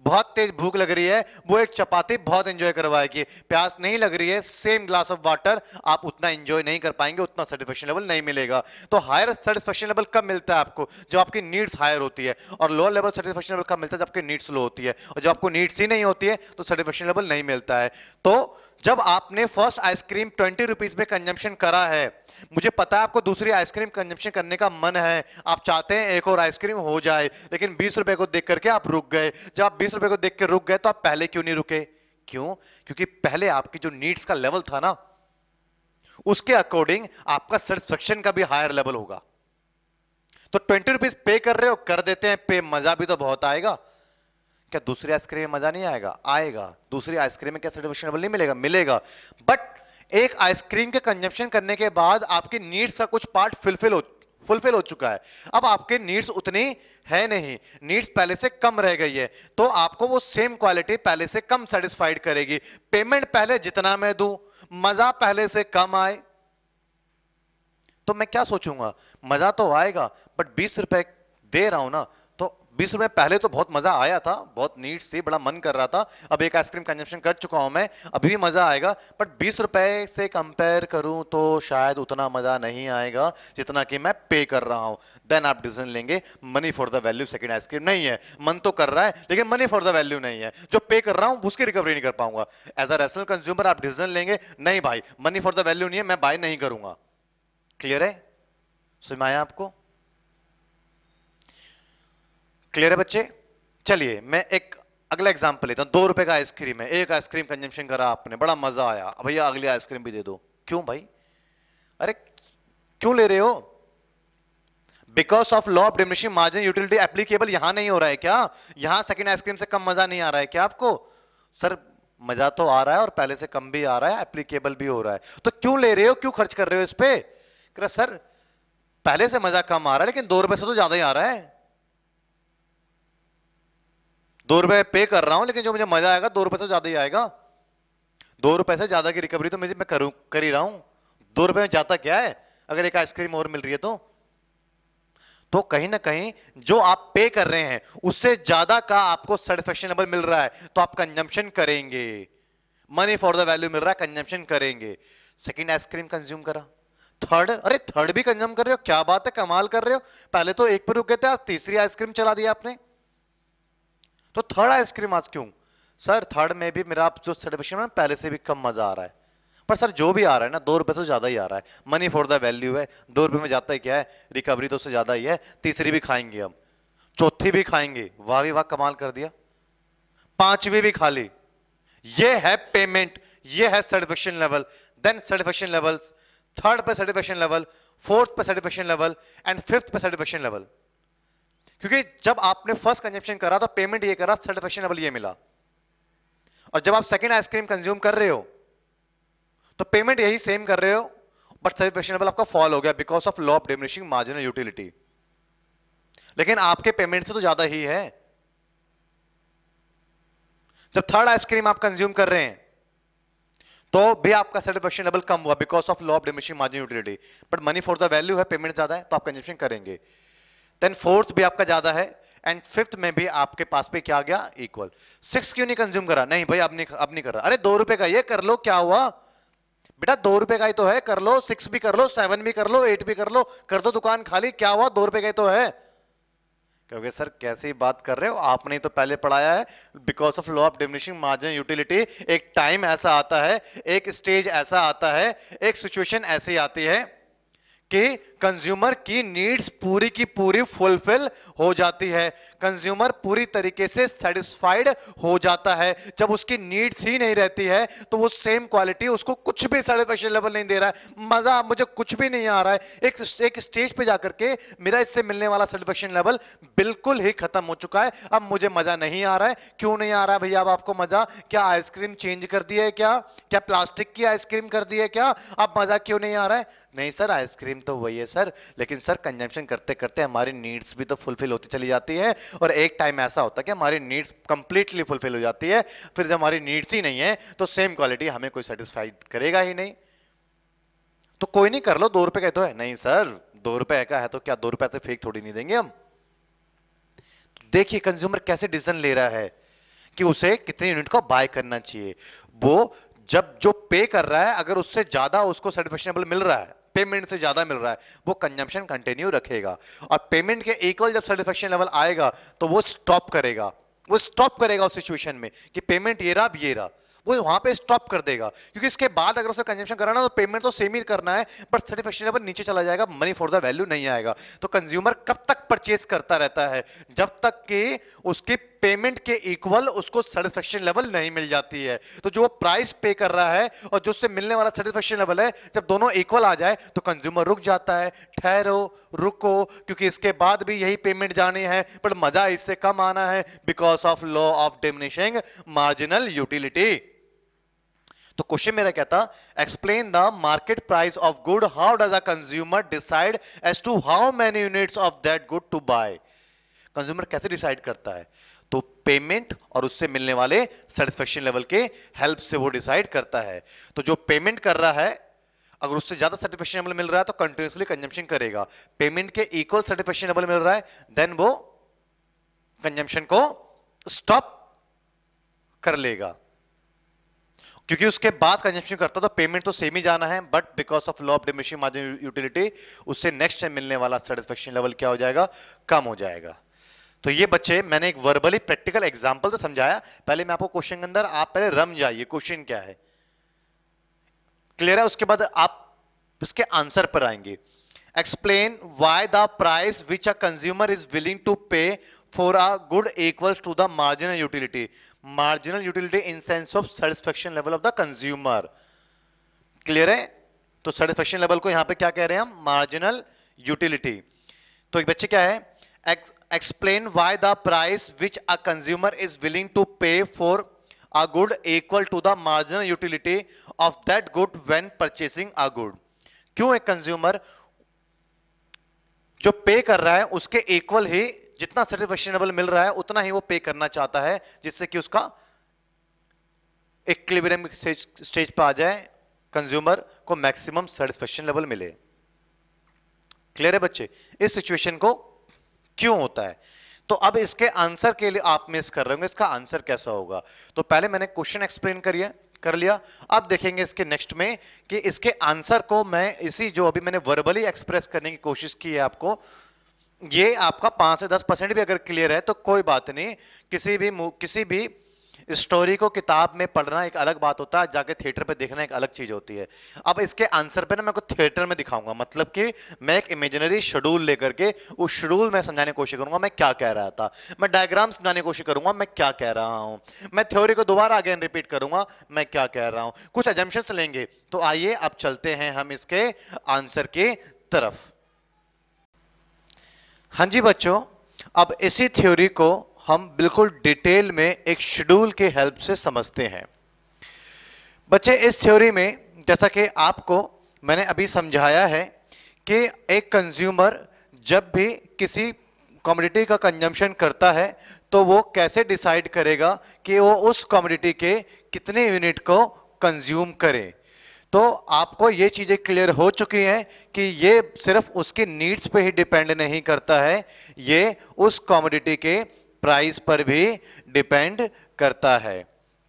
बहुत तेज भूख लग रही है वो एक चपाती बहुत एंजॉय करवाएगी प्यास नहीं लग रही है सेम ग्लास ऑफ वाटर आप उतना एंजॉय नहीं कर पाएंगे उतना सेटिस्फेक्शन लेवल नहीं मिलेगा तो हायर सेटिस्फेक्शन लेवल कब मिलता है आपको जब आपकी नीड्स हायर होती है और लोअर लेवल सेटिस्फेक्शन लेवल कब मिलता है जब आपकी नीड्स लो होती है और जब आपको नीड्स ही नहीं होती है तो सेटिस्फेक्शन लेवल नहीं मिलता है तो जब आपने फर्स्ट आइसक्रीम ट्वेंटी रुपीज में कंजम्पशन करा है मुझे पता है आपको दूसरी आइसक्रीम कंजम्पशन करने का मन है आप चाहते हैं एक और आइसक्रीम हो जाए लेकिन बीस रुपए को देख करके आप रुक गए जब आप बीस रुपए को देख के रुक गए तो आप पहले क्यों नहीं रुके क्यों क्योंकि पहले आपकी जो नीड्स का लेवल था ना उसके अकॉर्डिंग आपका सेटिस्फेक्शन का भी हायर लेवल होगा तो ट्वेंटी रुपीज पे कर रहे हो कर देते हैं पे मजा भी तो बहुत आएगा क्या दूसरी आइसक्रीम में मजा नहीं आएगा आएगा दूसरी आइसक्रीम में क्या सेटिस्फेक्शन नहीं मिलेगा मिलेगा बट एक आइसक्रीम के कंजप्शन करने के बाद आपकी नीड्स का कुछ पार्ट फुलफिल हो फुलफिल हो चुका है अब आपके नीड्स उतनी है नहीं नीड्स पहले से कम रह गई है तो आपको वो सेम क्वालिटी पहले से कम सेटिस्फाइड करेगी पेमेंट पहले जितना मैं दू मजा पहले से कम आए तो मैं क्या सोचूंगा मजा तो आएगा बट बीस रुपए दे रहा हूं ना तो बीस रुपए पहले तो बहुत मजा आया था बहुत नीट से बड़ा मन कर रहा था अब एक आइसक्रीम कंजप्शन कर चुका हूं मैं अभी भी मजा आएगा बट बीस रुपए से कंपेयर करूं तो शायद उतना मजा नहीं आएगा जितना कि मैं पे कर रहा हूं देन आप डिसीजन लेंगे money for the value second ice cream नहीं है मन तो कर रहा है लेकिन मनी फॉर द वैल्यू नहीं है जो पे कर रहा हूं उसकी रिकवरी नहीं कर पाऊंगा एज अ रेशनल कंज्यूमर आप डिसीजन लेंगे नहीं भाई मनी फॉर द वैल्यू नहीं है मैं बाय नहीं करूंगा क्लियर है सुनाया आपको क्लियर है बच्चे चलिए मैं एक अगला एग्जाम्पल लेता हूँ दो रुपए का आइसक्रीम है एक आइसक्रीम कंजम्पन करा आपने बड़ा मजा आया भैया अगली आइसक्रीम भी दे दो क्यों भाई अरे क्यों ले रहे हो because of law of diminishing margin utility applicable यहां नहीं हो रहा है क्या यहां सेकंड आइसक्रीम से कम मजा नहीं आ रहा है क्या आपको सर मजा तो आ रहा है और पहले से कम भी आ रहा है एप्लीकेबल भी हो रहा है तो क्यों ले रहे हो क्यों खर्च कर रहे हो इस पर सर पहले से मजा कम आ रहा है लेकिन दो रुपए से तो ज्यादा ही आ रहा है दो रुपए पे कर रहा हूं लेकिन जो मुझे मजा आएगा दो रुपए से तो ज्यादा ही आएगा दो रुपए से ज्यादा की रिकवरी तो मैं करूं कर ही रहा हूं दो रुपए में जाता क्या है अगर एक आइसक्रीम और मिल रही है तो तो कहीं ना कहीं जो आप पे कर रहे हैं उससे ज्यादा का आपको सेटिस्फेक्शन नंबर मिल रहा है तो आप कंजम्पशन करेंगे मनी फॉर द वैल्यू मिल रहा है कंजम्पशन करेंगे सेकेंड आइसक्रीम कंज्यूम करा थर्ड अरे थर्ड भी कंज्यूम कर रहे हो क्या बात है कमाल कर रहे हो पहले तो एक पर रुक गए थे आज तीसरी आइसक्रीम चला दी आपने तो थर्ड आइसक्रीम आज क्यों सर थर्ड में भी मेरा जो सेटिस्फेक्शन है पहले से भी कम मजा आ रहा है पर सर जो भी आ रहा है ना दो रुपए से ज्यादा ही आ रहा है मनी फॉर द वैल्यू है दो रुपए में जाता है क्या है रिकवरी तो उससे ज्यादा ही है तीसरी भी खाएंगे हम चौथी भी खाएंगे वाह भी वाह कमाल कर दिया पांचवी भी खा ली ये है पेमेंट ये है satisfaction level then satisfaction level third पे सेटिस्फेक्शन लेवल फोर्थ पे सेटिस्फेक्शन लेवल एंड फिफ्थ पे सेटिस्फेक्शन लेवल क्योंकि जब आपने फर्स्ट कंजप्शन करा तो पेमेंट ये करा सेटिस्फेक्शन लेवल ये मिला और जब आप सेकेंड आइसक्रीम कंज्यूम कर रहे हो तो पेमेंट यही सेम कर रहे हो बट सेटिस्फेक्शन लेवल आपका फॉल हो गया because of law of diminishing marginal utility लेकिन आपके पेमेंट से तो ज्यादा ही है जब थर्ड आइसक्रीम आप कंज्यूम कर रहे हैं तो भी आपका सेटिस्फेक्शन लेवल कम हुआ because of law of diminishing margin utility but money for the value है पेमेंट ज्यादा है तो आप कंजप्शन करेंगे देन फोर्थ भी आपका ज्यादा है एंड फिफ्थ में भी आपके पास पे क्या गया इक्वल सिक्स क्यों नहीं कंज्यूम करा नहीं भाई अब नहीं अब नहीं कर रहा अरे दो रुपए का ये कर लो क्या हुआ बेटा दो रुपए का ही तो है कर लो सिक्स भी कर लो सेवन भी कर लो एट भी कर लो कर दो दुकान खाली क्या हुआ दो रुपए का ही तो है क्योंकि सर कैसी बात कर रहे हो आपने तो पहले पढ़ाया है because of law of diminishing margin utility एक टाइम ऐसा आता है एक स्टेज ऐसा आता है एक सिचुएशन ऐसी आती है कि कंज्यूमर की नीड्स पूरी की पूरी फुलफिल हो जाती है कंज्यूमर पूरी तरीके से सेटिस्फाइड हो जाता है जब उसकी नीड्स ही नहीं रहती है तो वो सेम क्वालिटी उसको कुछ भी सेटिस्फेक्शन लेवल नहीं दे रहा है मजा मुझे कुछ भी नहीं आ रहा है एक एक स्टेज पे जाकर के मेरा इससे मिलने वाला सेटिस्फेक्शन लेवल बिल्कुल ही खत्म हो चुका है अब मुझे मजा नहीं आ रहा है क्यों नहीं आ रहा है भैया अब आपको मजा क्या आइसक्रीम चेंज कर दी है क्या क्या प्लास्टिक की आइसक्रीम कर दी है क्या अब मजा क्यों नहीं आ रहा है नहीं सर आइसक्रीम ड्रीम तो वही है सर लेकिन सर कंजम्पशन करते करते हमारी नीड्स भी तो फुलफिल होती चली जाती है और एक टाइम ऐसा होता है कि हमारी नीड्स कंप्लीटली फुलफिल हो जाती है फिर जब हमारी नीड्स ही नहीं है तो सेम क्वालिटी हमें कोई सेटिस्फाइड करेगा ही नहीं तो कोई नहीं कर लो दो रुपए का तो है नहीं सर दो रुपए का है तो क्या दो रुपए से फेक थोड़ी नहीं देंगे हम देखिए कंज्यूमर कैसे डिसीजन ले रहा है कि उसे कितने यूनिट को बाय करना चाहिए वो जब जो पे कर रहा है अगर उससे ज्यादा उसको सेटिस्फेक्शनेबल मिल रहा है पेमेंट से ज्यादा मिल रहा है वो कंजम्पशन कंटिन्यू रखेगा और पेमेंट के इक्वल जब सेटिस्फेक्शन लेवल आएगा तो वो स्टॉप करेगा वो स्टॉप करेगा उस सिचुएशन में कि पेमेंट ये रहा ये रहा वो वहां पे स्टॉप कर देगा क्योंकि इसके बाद अगर उसे कंजम्पशन कराना तो पेमेंट तो सेम ही करना है पर सेटिस्फेक्शन लेवल नीचे चला जाएगा मनी फॉर द वैल्यू नहीं आएगा तो कंज्यूमर कब तक परचेस करता रहता है जब तक कि उसकी पेमेंट के इक्वल उसको सेटिस्फेक्शन लेवल नहीं मिल जाती है तो जो वो प्राइस पे कर रहा है और जो उससे मिलने वाला सेटिस्फेक्शन लेवल है जब दोनों इक्वल आ जाए तो कंज्यूमर रुक जाता है ठहरो रुको क्योंकि इसके बाद भी यही पेमेंट जाने हैं पर मजा इससे कम आना है because of law of diminishing marginal utility तो क्वेश्चन मेरा क्या था explain the market price of good how does a consumer decide as to how many units of that good to buy consumer कैसे डिसाइड करता है तो payment और उससे मिलने वाले सेटिस्फेक्शन लेवल के हेल्प से वो डिसाइड करता है तो जो पेमेंट कर रहा है अगर उससे ज्यादा सर्टिफिकेशन लेवल मिल रहा है तो कंटिन्यूसली कंजम्पशन करेगा पेमेंट के इक्वल सर्टिफिकेशन लेवल मिल रहा है देन वो कंजम्पशन को स्टॉप कर लेगा क्योंकि उसके बाद कंजम्पशन करता तो पेमेंट तो सेम ही जाना है but because of law of diminishing margin utility उससे नेक्स्ट टाइम मिलने वाला सेटिस्फेक्शन लेवल क्या हो जाएगा कम हो जाएगा तो ये बच्चे मैंने एक वर्बली प्रैक्टिकल एग्जाम्पल तो समझाया पहले मैं आपको क्वेश्चन के अंदर आप पहले रम जाइए क्वेश्चन क्या है क्लियर है उसके बाद आप इसके आंसर पर आएंगे explain why the price which a consumer is willing to pay for a good equals to the marginal utility marginal utility in sense of satisfaction level of the consumer clear है तो satisfaction level को यहां पे क्या कह रहे हैं हम मार्जिनल यूटिलिटी तो एक बच्चे क्या है ex explain why the price which a consumer is willing to pay for a good equal to the marginal utility of that good when purchasing a good क्यों एक कंज्यूमर जो पे कर रहा है उसके इक्वल ही जितना सेटिस्फेक्शनेबल मिल रहा है उतना ही वो पे करना चाहता है जिससे कि उसका इक्विलिब्रियम स्टेज पर आ जाए कंज्यूमर को मैक्सिमम सेटिस्फेक्शन लेवल मिले क्लियर है बच्चे इस सिचुएशन को क्यों होता है तो अब इसके आंसर के लिए आप मिस कर रहे होंगे इसका आंसर कैसा होगा तो पहले मैंने क्वेश्चन एक्सप्लेन करिए कर लिया अब देखेंगे इसके नेक्स्ट में कि इसके आंसर को मैं इसी जो अभी मैंने वर्बली एक्सप्रेस करने की कोशिश की है आपको ये आपका पांच से दस परसेंट भी अगर क्लियर है तो कोई बात नहीं किसी भी किसी भी स्टोरी को किताब में पढ़ना एक अलग बात होता है जाके थिएटर पे देखना एक अलग चीज होती है अब इसके आंसर पे ना मैं थिएटर में दिखाऊंगा मतलब कि मैं एक इमेजिनरी शेड्यूल लेकर के उस शेड्यूल में समझाने की कोशिश करूंगा मैं क्या कह रहा था मैं डायग्राम समझाने की कोशिश करूंगा मैं क्या कह रहा हूं मैं थ्योरी को दोबारा अगेन रिपीट करूंगा मैं क्या कह रहा हूं कुछ एजम्पन्स लेंगे तो आइए अब चलते हैं हम इसके आंसर की तरफ हां जी बच्चों अब इसी थ्योरी को हम बिल्कुल डिटेल में एक शेड्यूल के हेल्प से समझते हैं बच्चे इस थ्योरी में जैसा कि आपको मैंने अभी समझाया है कि एक कंज्यूमर जब भी किसी कॉमोडिटी का कंजम्पशन करता है तो वो कैसे डिसाइड करेगा कि वो उस कॉमोडिटी के कितने यूनिट को कंज्यूम करे तो आपको ये चीज़ें क्लियर हो चुकी हैं कि ये सिर्फ उसके नीड्स पे ही डिपेंड नहीं करता है ये उस कॉमोडिटी के प्राइस पर भी डिपेंड करता है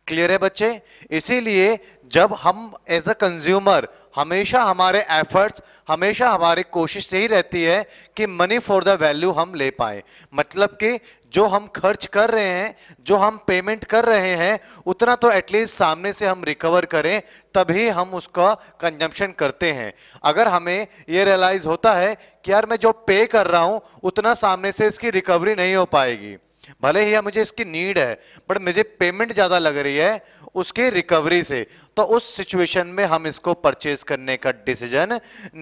क्लियर है बच्चे इसीलिए जब हम एज अ कंज्यूमर हमेशा हमारे एफर्ट्स हमेशा हमारी कोशिश यही रहती है कि मनी फॉर द वैल्यू हम ले पाए मतलब कि जो हम खर्च कर रहे हैं जो हम पेमेंट कर रहे हैं उतना तो एटलीस्ट सामने से हम रिकवर करें तभी हम उसका कंजम्पशन करते हैं अगर हमें ये रियलाइज होता है कि यार मैं जो पे कर रहा हूं उतना सामने से इसकी रिकवरी नहीं हो पाएगी भले ही मुझे इसकी नीड है बट मुझे पेमेंट ज्यादा लग रही है उसके रिकवरी से तो उस सिचुएशन में हम इसको परचेज करने का डिसीजन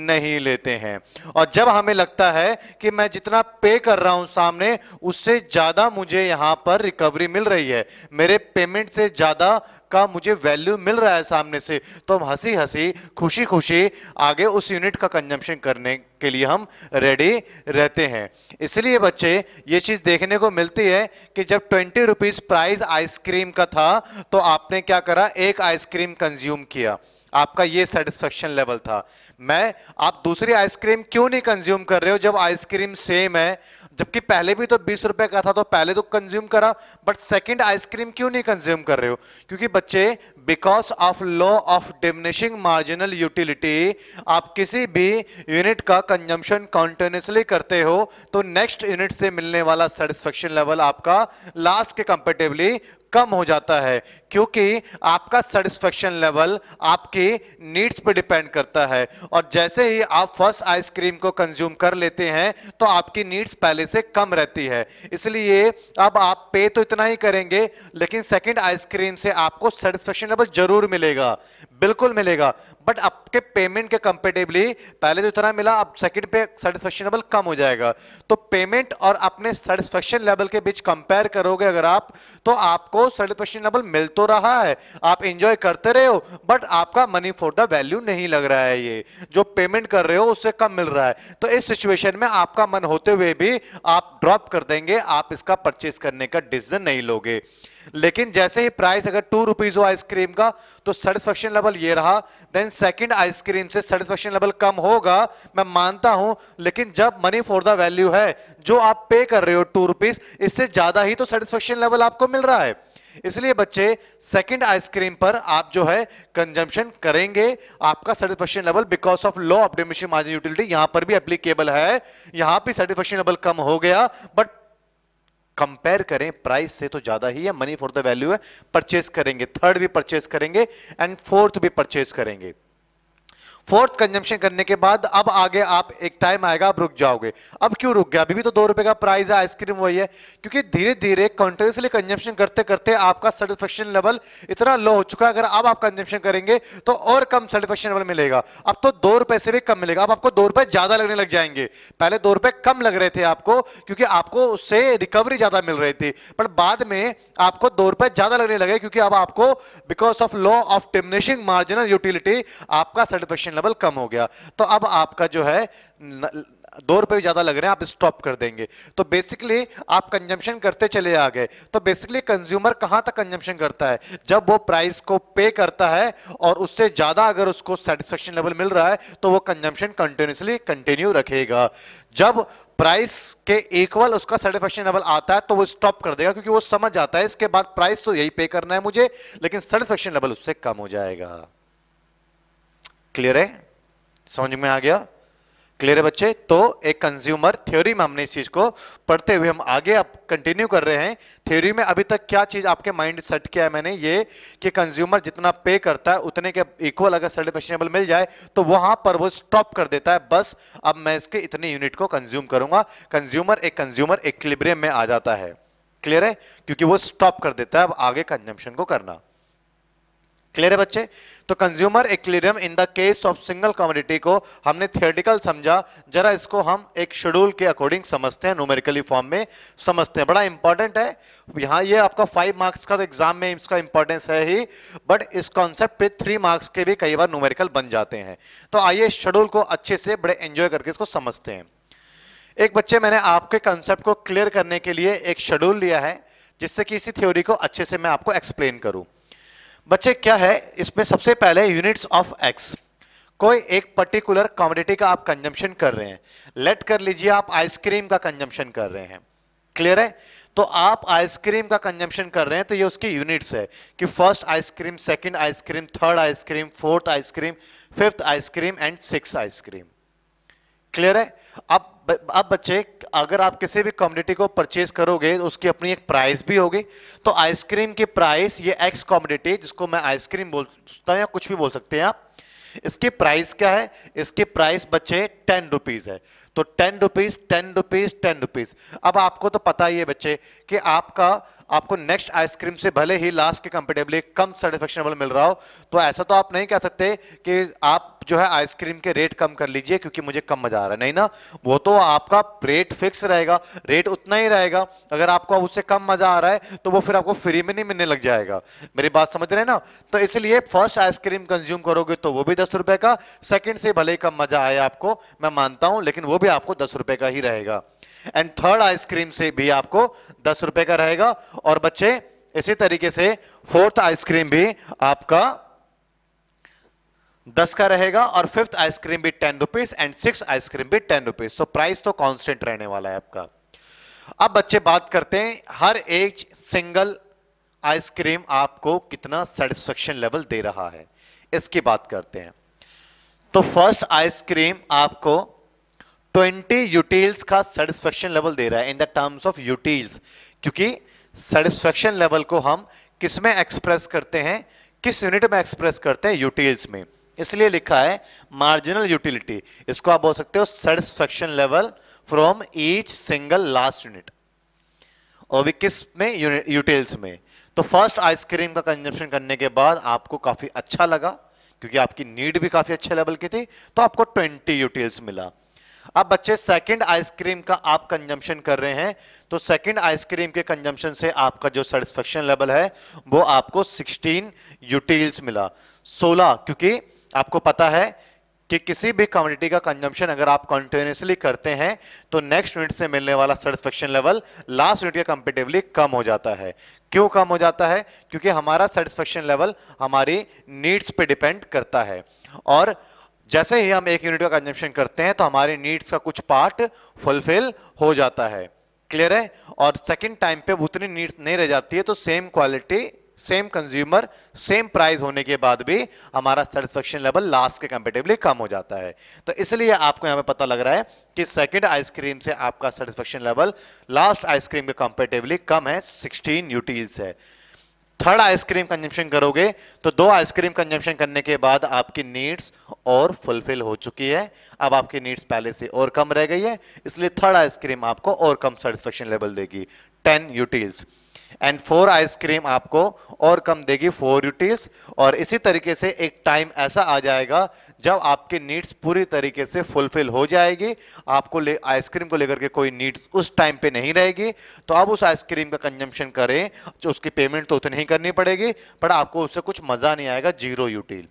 नहीं लेते हैं और जब हमें लगता है कि मैं जितना पे कर रहा हूं सामने उससे ज्यादा मुझे यहां पर रिकवरी मिल रही है मेरे पेमेंट से ज्यादा का मुझे वैल्यू मिल रहा है सामने से तो हम हंसी हंसी खुशी खुशी आगे उस यूनिट का कंजम्पशन करने के लिए हम रेडी रहते हैं इसलिए बच्चे ये चीज देखने को मिलती है कि जब ट्वेंटी रुपीज प्राइस आइसक्रीम का था तो आपने क्या करा एक आइसक्रीम का कंज्यूम किया आपका ये सेटिस्फेक्शन लेवल था मैं आप दूसरी आइसक्रीम क्यों नहीं कंज्यूम कर रहे हो जब आइसक्रीम सेम है जबकि पहले भी तो बीस रुपए का था तो पहले तो कंज्यूम करा बट सेकंड आइसक्रीम क्यों नहीं कंज्यूम कर रहे हो क्योंकि बच्चे because of law of diminishing marginal utility आप किसी भी यूनिट का कंजम्पशन कॉन्टिन्यूसली करते हो तो नेक्स्ट यूनिट से मिलने वाला सेटिस्फेक्शन लेवल आपका लास्ट के कंपेटिवली कम हो जाता है क्योंकि आपका सेटिस्फेक्शन लेवल आपके नीड्स पर डिपेंड करता है और जैसे ही आप फर्स्ट आइसक्रीम को कंज्यूम कर लेते हैं तो आपकी नीड्स पहले से कम रहती है इसलिए अब आप पे तो इतना ही करेंगे लेकिन सेकेंड आइसक्रीम से आपको सेटिस्फेक्शन लेवल जरूर मिलेगा बिल्कुल मिलेगा बट अब के पेमेंट के कंपेटेबली पहले तो इतना मिला अब सेकंड पे सेटिस्फेक्शन लेवल कम हो जाएगा तो पेमेंट और अपने सेटिस्फेक्शन लेवल के बीच कंपेयर करोगे अगर आप तो आपको सेटिस्फेक्शन लेवल मिल तो रहा है आप इंजॉय करते रहे हो बट आपका मनी फॉर द वैल्यू नहीं लग रहा है ये जो पेमेंट कर रहे हो उससे कम मिल रहा है तो इस सिचुएशन में आपका मन होते हुए भी आप ड्रॉप कर देंगे आप इसका परचेस करने का डिसीजन नहीं लोगे लेकिन जैसे ही प्राइस अगर टू रुपीज हो आइसक्रीम का तो सेटिस्फेक्शन लेवल ये रहा देन सेकंड आइसक्रीम से सेटिस्फेक्शन लेवल कम होगा मैं मानता हूं लेकिन जब मनी फॉर द वैल्यू है जो आप पे कर रहे हो टू रुपीज इससे ज्यादा ही तो सेटिस्फेक्शन लेवल आपको मिल रहा है इसलिए बच्चे सेकंड आइसक्रीम पर आप जो है कंजम्पशन करेंगे आपका satisfaction level because of law of diminishing margin utility यहां पर भी एप्लीकेबल है यहां पर सेटिस्फेक्शन लेवल कम हो गया बट कंपेयर करें प्राइस से तो ज्यादा ही है मनी फॉर द वैल्यू है परचेस करेंगे थर्ड भी परचेस करेंगे एंड फोर्थ भी परचेस करेंगे फोर्थ कंजम्पशन करने के बाद अब आगे आप एक टाइम आएगा आप रुक जाओगे अब क्यों रुक गया अभी भी तो दो रुपए का प्राइस है आइसक्रीम वही है क्योंकि धीरे धीरे कंटिन्यूसली कंजम्पशन करते करते आपका सेटिस्फेक्शन लेवल इतना लो हो चुका है अगर अब आप कंजम्पशन करेंगे तो और कम सेटिस्फेक्शन लेवल मिलेगा अब तो दो रुपए से भी कम मिलेगा अब आपको दो रुपए ज्यादा लगने लग जाएंगे पहले दो रुपए कम लग रहे थे आपको क्योंकि आपको उससे रिकवरी ज्यादा मिल रही थी पर बाद में आपको दो रुपए ज्यादा लगने लगे क्योंकि अब आपको because of law of diminishing marginal utility आपका सेटिस्फेक्शन लेवल कम हो गया तो अब आपका जो है न, दो रुपए ज्यादा लग रहे हैं आप स्टॉप कर देंगे तो बेसिकली आप कंजम्पशन करते चले आ गए तो बेसिकली कंज्यूमर कहां तक कंजम्पशन करता है जब वो प्राइस को पे करता है और उससे ज्यादा अगर उसको सेटिस्फेक्शन लेवल मिल रहा है तो वो कंजम्पशन कंटिन्यूसली कंटिन्यू रखेगा जब प्राइस के इक्वल उसका सेटिस्फेक्शन लेवल आता है तो वो स्टॉप कर देगा क्योंकि वो समझ आता है इसके बाद प्राइस तो यही पे करना है मुझे लेकिन सेटिस्फेक्शन लेवल उससे कम हो जाएगा क्लियर है समझ में आ गया क्लियर है बच्चे तो एक कंज्यूमर थ्योरी में हमने इस चीज को पढ़ते हुए हम आगे आप कंटिन्यू कर रहे हैं थ्योरी में अभी तक क्या चीज आपके माइंड सेट किया है मैंने ये कि कंज्यूमर जितना पे करता है उतने के इक्वल अगर सर्टिफिकेशनेबल मिल जाए तो वहां पर वो स्टॉप कर देता है बस अब मैं इसके इतने यूनिट को कंज्यूम करूंगा कंज्यूमर एक कंज्यूमर एक में आ जाता है क्लियर है क्योंकि वो स्टॉप कर देता है अब आगे कंजम्पन को करना क्लियर है बच्चे तो consumer equilibrium in the case of single commodity को हमने थियोरटिकल समझा जरा इसको हम एक शेड्यूल के अकॉर्डिंग समझते हैं न्यूमेरिकली फॉर्म में समझते हैं बड़ा इंपॉर्टेंट है यहां ये आपका फाइव मार्क्स का तो एग्जाम में इसका इंपॉर्टेंस है ही बट इस कॉन्सेप्ट पे थ्री मार्क्स के भी कई बार न्यूमेरिकल बन जाते हैं तो आइए शेड्यूल को अच्छे से बड़े एंजॉय करके इसको समझते हैं एक बच्चे मैंने आपके कंसेप्ट को क्लियर करने के लिए एक शेड्यूल लिया है जिससे कि इसी थ्योरी को अच्छे से मैं आपको एक्सप्लेन करूं बच्चे क्या है इसमें सबसे पहले यूनिट्स ऑफ एक्स कोई एक पर्टिकुलर कॉमोडिटी का आप कंजम्पशन कर रहे हैं लेट कर लीजिए आप आइसक्रीम का कंजम्पशन कर रहे हैं क्लियर है तो आप आइसक्रीम का कंजम्पशन कर रहे हैं तो ये उसकी यूनिट्स है कि first ice cream second ice cream third ice cream fourth ice cream fifth ice cream and six ice cream clear है अब आप बच्चे अगर आप किसी भी कम्युनिटी को परचेज करोगे तो उसकी अपनी एक प्राइस भी होगी तो आइसक्रीम की प्राइस ये एक्स कॉम्युनिटी जिसको मैं आइसक्रीम बोल सकता हूँ या कुछ भी बोल सकते हैं आप इसकी प्राइस क्या है इसकी प्राइस बच्चे टेन रुपीज है तो ten rupees ten rupees ten rupees अब आपको तो पता ही है बच्चे कि आपका आपको नेक्स्ट आइसक्रीम से भले ही लास्ट के कंपेटेबली कम सेटिस्फेक्शन मिल रहा हो तो ऐसा तो आप नहीं कह सकते कि आप जो है आइसक्रीम के रेट कम कर लीजिए क्योंकि मुझे कम मजा आ रहा है नहीं ना वो तो आपका रेट फिक्स रहेगा रेट उतना ही रहेगा अगर आपको उससे कम मजा आ रहा है तो वो फिर आपको फ्री में नहीं मिलने लग जाएगा मेरी बात समझ रहे हैं ना तो इसलिए फर्स्ट आइसक्रीम कंज्यूम करोगे तो वो भी दस रुपए का सेकेंड से भले ही कम मजा आए आपको मैं मानता हूं लेकिन वो भी भी आपको दस रुपए का ही रहेगा एंड थर्ड आइसक्रीम से भी आपको दस रुपए का रहेगा और बच्चे इसी तरीके से फोर्थ आइसक्रीम भी आपका दस का रहेगा और फिफ्थ आइसक्रीम भी ten rupees and six ice cream भी टेन रुपीज तो प्राइस तो कांस्टेंट रहने वाला है आपका अब बच्चे बात करते हैं हर एक सिंगल आइसक्रीम आपको कितना सेटिस्फेक्शन लेवल दे रहा है इसकी बात करते हैं तो फर्स्ट आइसक्रीम आपको ट्वेंटी यूटिल्स का सेटिस्फेक्शन लेवल दे रहा है in the terms of utils क्योंकि सेटिस्फेक्शन लेवल को हम किस में एक्सप्रेस करते हैं किस यूनिट में एक्सप्रेस करते हैं यूटील्स में इसलिए लिखा है मार्जिनल यूटिलिटी इसको आप बोल सकते हो satisfaction level from each single last unit और भी किस में यूटील्स में तो फर्स्ट आइसक्रीम का कंजप्शन करने के बाद आपको काफी अच्छा लगा क्योंकि आपकी नीड भी काफी अच्छे लेवल की थी तो आपको 20 यूटील्स मिला अब बच्चे सेकंड आइसक्रीम का आप कंजम्पशन कर रहे हैं तो सेकंड आइसक्रीम के कंजम्पशन से आपका जो सेटिस्फेक्शन लेवल है वो आपको 16 यूटील्स मिला 16 क्योंकि आपको पता है कि किसी भी कम्युनिटी का कंजम्पशन अगर आप कंटिन्यूसली करते हैं तो नेक्स्ट यूनिट से मिलने वाला सेटिस्फेक्शन लेवल लास्ट यूनिट के कंपेटिवली कम हो जाता है क्यों कम हो जाता है क्योंकि हमारा सेटिस्फेक्शन लेवल हमारी नीड्स पे डिपेंड करता है और जैसे ही हम एक यूनिट का कंजम्पशन करते हैं तो हमारे नीड्स का कुछ पार्ट फुलफिल हो जाता है क्लियर है और सेकेंड टाइम पे उतनी नीड्स नहीं रह जाती है तो same quality same consumer same price होने के बाद भी हमारा सेटिस्फेक्शन लेवल लास्ट के कंपेटिवली कम हो जाता है तो इसलिए आपको यहां पे पता लग रहा है कि सेकंड आइसक्रीम से आपका सेटिस्फेक्शन लेवल लास्ट आइसक्रीम के कंपेटिवली कम है 16 यूटीज है थर्ड आइसक्रीम कंजम्पशन करोगे तो दो आइसक्रीम कंजम्पशन करने के बाद आपकी नीड्स और फुलफिल हो चुकी है अब आपकी नीड्स पहले से और कम रह गई है इसलिए थर्ड आइसक्रीम आपको और कम सेटिस्फेक्शन लेवल देगी ten utils and four ice cream आपको और कम देगी फोर यूटीज और इसी तरीके से एक टाइम ऐसा आ जाएगा जब आपके नीड्स पूरी तरीके से फुलफिल हो जाएगी आपको ले आइसक्रीम को लेकर के कोई नीड्स उस टाइम पे नहीं रहेगी तो आप उस आइसक्रीम का कंजम्पशन करें जो उसकी पेमेंट तो उतनी ही करनी पड़ेगी बट आपको उससे कुछ मजा नहीं आएगा जीरो यूटील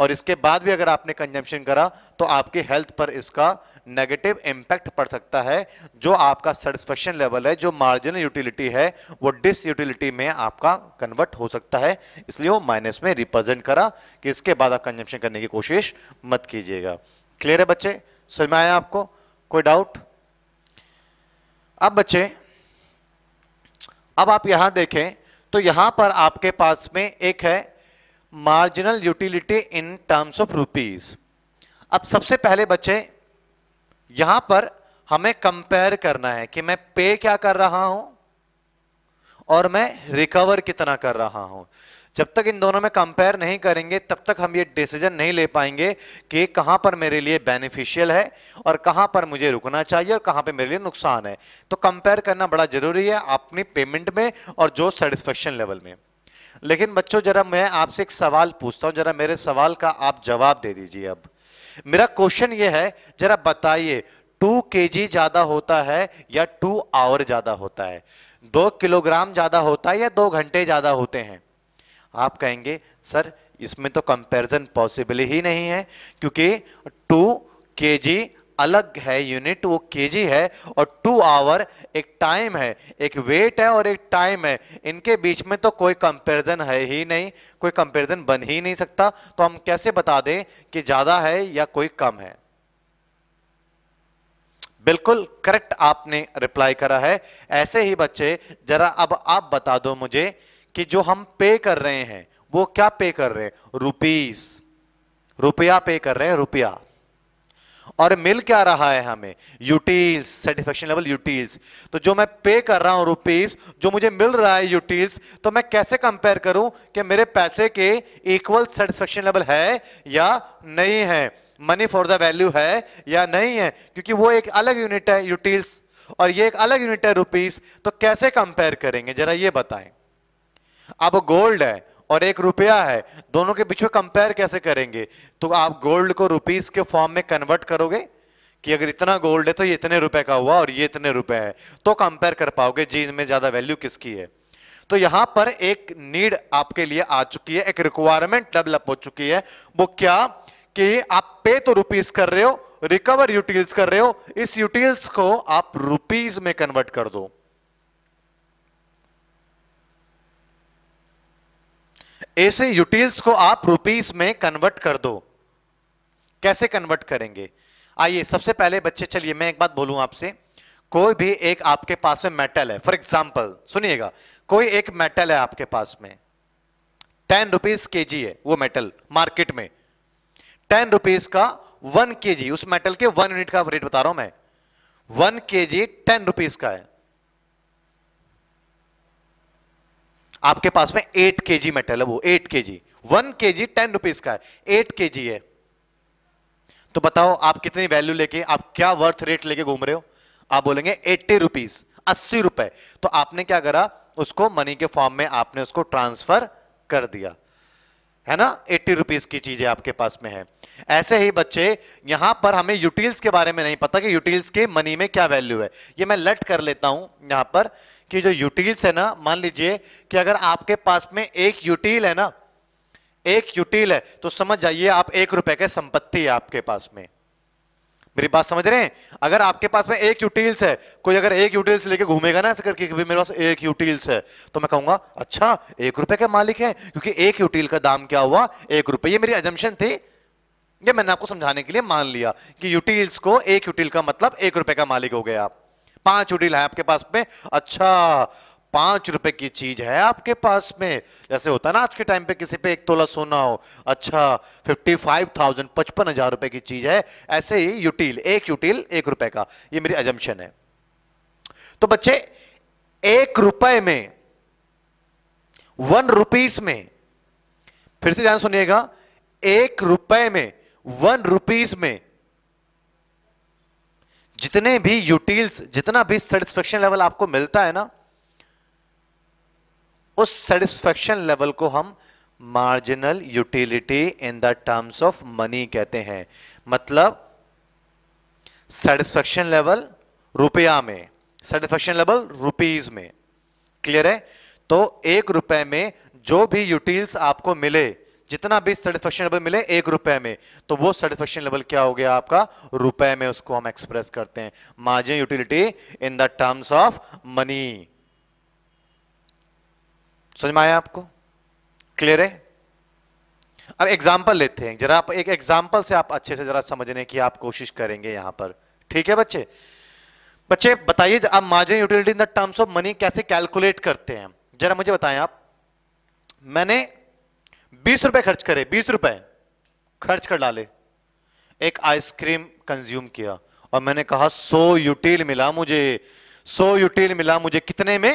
और इसके बाद भी अगर आपने कंजम्पशन करा तो आपके हेल्थ पर इसका नेगेटिव इंपैक्ट पड़ सकता है जो आपका सेटिस्फेक्शन लेवल है जो मार्जिनल यूटिलिटी है वो डिस बेस यूटिलिटी में आपका कन्वर्ट हो सकता है इसलिए वो माइनस में रिप्रेजेंट करा कि इसके बाद आप कंजम्पशन करने की कोशिश मत कीजिएगा क्लियर है बच्चे समझ में आया आपको कोई डाउट अब बच्चे अब आप यहां देखें तो यहां पर आपके पास में एक है marginal utility in terms of rupees अब सबसे पहले बच्चे यहां पर हमें कंपेयर करना है कि मैं पे क्या कर रहा हूं और मैं रिकवर कितना कर रहा हूं जब तक इन दोनों में कंपेयर नहीं करेंगे तब तक हम ये डिसीजन नहीं ले पाएंगे कि कहां पर मेरे लिए बेनिफिशियल है और कहां पर मुझे रुकना चाहिए और कहां पे मेरे लिए नुकसान है तो कंपेयर करना बड़ा जरूरी है अपनी पेमेंट में और जो सेटिस्फेक्शन लेवल में लेकिन बच्चों जरा मैं आपसे एक सवाल पूछता हूं जरा मेरे सवाल का आप जवाब दे दीजिए अब मेरा क्वेश्चन ये है जरा बताइए टू के ज्यादा होता है या टू आवर ज्यादा होता है दो किलोग्राम ज्यादा होता है या दो घंटे ज्यादा होते हैं आप कहेंगे सर इसमें तो कंपैरिजन पॉसिबल ही नहीं है क्योंकि टू के अलग है यूनिट वो के है और टू आवर एक टाइम है एक वेट है और एक टाइम है इनके बीच में तो कोई कंपैरिजन है ही नहीं कोई कंपैरिजन बन ही नहीं सकता तो हम कैसे बता दें कि ज्यादा है या कोई कम है बिल्कुल करेक्ट आपने रिप्लाई करा है ऐसे ही बच्चे जरा अब आप बता दो मुझे कि जो हम पे कर रहे हैं वो क्या पे कर रहे हैं रुपीस रुपया पे कर रहे हैं रुपया और मिल क्या रहा है हमें यूटील्स सेटिस्फेक्शन लेवल यूटील्स तो जो मैं पे कर रहा हूं रुपीस जो मुझे मिल रहा है यूटील्स तो मैं कैसे कंपेयर करूं कि मेरे पैसे के इक्वल सेटिस्फेक्शन लेवल है या नहीं है मनी फॉर द वैल्यू है या नहीं है क्योंकि वो एक अलग यूनिट है यूटिल्स और ये एक अलग यूनिट है रुपीस तो कैसे कंपेयर करेंगे जरा ये बताएं अब गोल्ड है और एक रुपया है दोनों के बीच में कंपेयर कैसे करेंगे तो आप गोल्ड को रुपीस के फॉर्म में कन्वर्ट करोगे कि अगर इतना गोल्ड है तो ये इतने रुपए का हुआ और ये इतने रुपए है तो कंपेयर कर पाओगे जी इनमें ज्यादा वैल्यू किसकी है तो यहां पर एक नीड आपके लिए आ चुकी है एक रिक्वायरमेंट डेवलप हो चुकी है वो क्या कि आप पे तो रुपीस कर रहे हो रिकवर यूटिल्स कर रहे हो इस यूटिल्स को आप रुपीस में कन्वर्ट कर दो ऐसे यूटिल्स को आप रुपीस में कन्वर्ट कर दो कैसे कन्वर्ट करेंगे आइए सबसे पहले बच्चे चलिए मैं एक बात बोलूं आपसे कोई भी एक आपके पास में मेटल है फॉर एग्जाम्पल सुनिएगा कोई एक मेटल है आपके पास में टेन रुपीज के जी है वो मेटल मार्केट में टेन रुपीज का वन के जी उस मेटल के वन यूनिट का रेट बता रहा हूं मैं वन के जी टेन रुपीज का है आपके पास में एट के जी मेटल है वो एट के जी वन के जी टेन रुपीज का है एट के जी है तो बताओ आप कितनी वैल्यू लेके आप क्या वर्थ रेट लेके घूम रहे हो आप बोलेंगे एट्टी रुपीज अस्सी रुपए तो आपने क्या करा उसको मनी के फॉर्म में आपने उसको ट्रांसफर कर दिया है ना एट्टी रुपीज की चीजें आपके पास में है ऐसे ही बच्चे यहां पर हमें यूटिल्स के बारे में नहीं पता कि यूटिल्स के मनी में क्या वैल्यू है ये मैं लट कर लेता हूं यहां पर कि जो यूटिल्स है ना मान लीजिए कि अगर आपके पास में एक यूटिल है ना एक यूटिल है तो समझ जाइए आप एक रुपए के संपत्ति है आपके पास में मेरी बात समझ रहे हैं अगर आपके पास में एक यूटिल्स है कोई अगर एक यूटिल्स लेके घूमेगा ना ऐसे करके कि मेरे पास एक यूटिल्स है तो मैं कहूंगा अच्छा एक रुपए का मालिक है क्योंकि एक यूटिल का दाम क्या हुआ एक रुपए ये मेरी एजम्पन थी ये मैंने आपको समझाने के लिए मान लिया कि यूटिल्स को एक यूटिल का मतलब एक रुपए का मालिक हो गया आप पांच यूटिल है आपके पास में अच्छा पांच रुपए की चीज है आपके पास में जैसे होता है ना आज के टाइम पे किसी पे एक तोला सोना हो अच्छा फिफ्टी फाइव थाउजेंड पचपन हजार रुपए की चीज है ऐसे ही यूटील एक यूटील एक रुपए का ये मेरी एजम्पन है तो बच्चे एक रुपए में वन रुपीस में फिर से ध्यान सुनिएगा एक रुपए में वन रुपीस में जितने भी यूटील्स जितना भी सेटिस्फेक्शन लेवल आपको मिलता है ना उस सेटिस्फेक्शन लेवल को हम marginal utility in the terms of money कहते हैं मतलब सेटिस्फेक्शन लेवल रुपया में सेटिस्फेक्शन लेवल रुपीज में क्लियर है तो एक रुपए में जो भी यूटिल्स आपको मिले जितना भी सेटिस्फेक्शन लेवल मिले एक रुपए में तो वो सेटिस्फेक्शन लेवल क्या हो गया आपका रुपए में उसको हम एक्सप्रेस करते हैं margin utility in the terms of money समझ में आया आपको क्लियर है अब एग्जाम्पल लेते हैं जरा आप एक एग्जाम्पल से आप अच्छे से जरा समझने की आप कोशिश करेंगे यहां पर ठीक है बच्चे बच्चे बताइए आप margin utility in the terms of money कैसे कैलकुलेट करते हैं जरा मुझे बताएं आप मैंने बीस रुपए खर्च करे बीस रुपए खर्च कर डाले एक आइसक्रीम कंज्यूम किया और मैंने कहा सो यूटिल मिला मुझे सो यूटिल मिला मुझे कितने में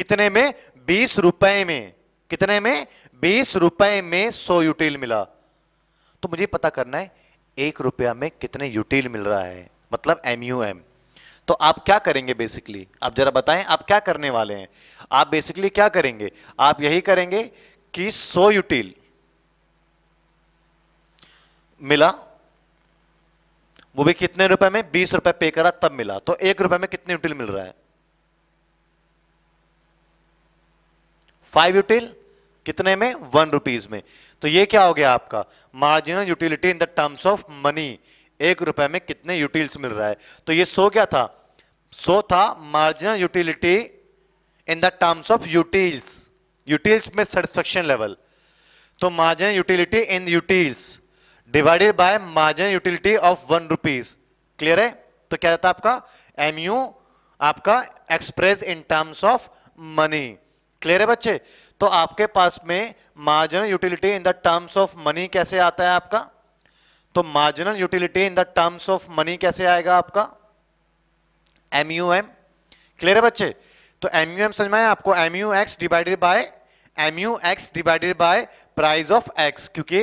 कितने में बीस रुपए में कितने में बीस रुपए में सौ यूटिल मिला तो मुझे पता करना है एक रुपया में कितने यूटिल मिल रहा है मतलब एम यू एम तो आप क्या करेंगे बेसिकली आप जरा बताएं आप क्या करने वाले हैं आप बेसिकली क्या करेंगे आप यही करेंगे कि सौ यूटिल मिला वो भी कितने रुपए में बीस रुपए पे करा तब मिला तो एक रुपए में कितने यूटिल मिल रहा है फाइव यूटिल कितने में वन रुपीज में तो ये क्या हो गया आपका marginal utility in the terms of money एक रुपए में कितने यूटिल्स मिल रहा है तो ये सो क्या था सो था marginal utility in the terms of utils utils में सेटिस्फेक्शन लेवल तो marginal utility in utils divided by marginal utility of one rupees clear है तो क्या रहता है आपका एमयू आपका express in terms of money clear है बच्चे तो आपके पास में marginal utility in the terms of money कैसे आता है आपका तो marginal utility in the terms of money कैसे आएगा आपका एमयूएम क्लियर है बच्चे तो एमयूएम समझ में आया आपको MU X divided by MU X divided by price of X क्योंकि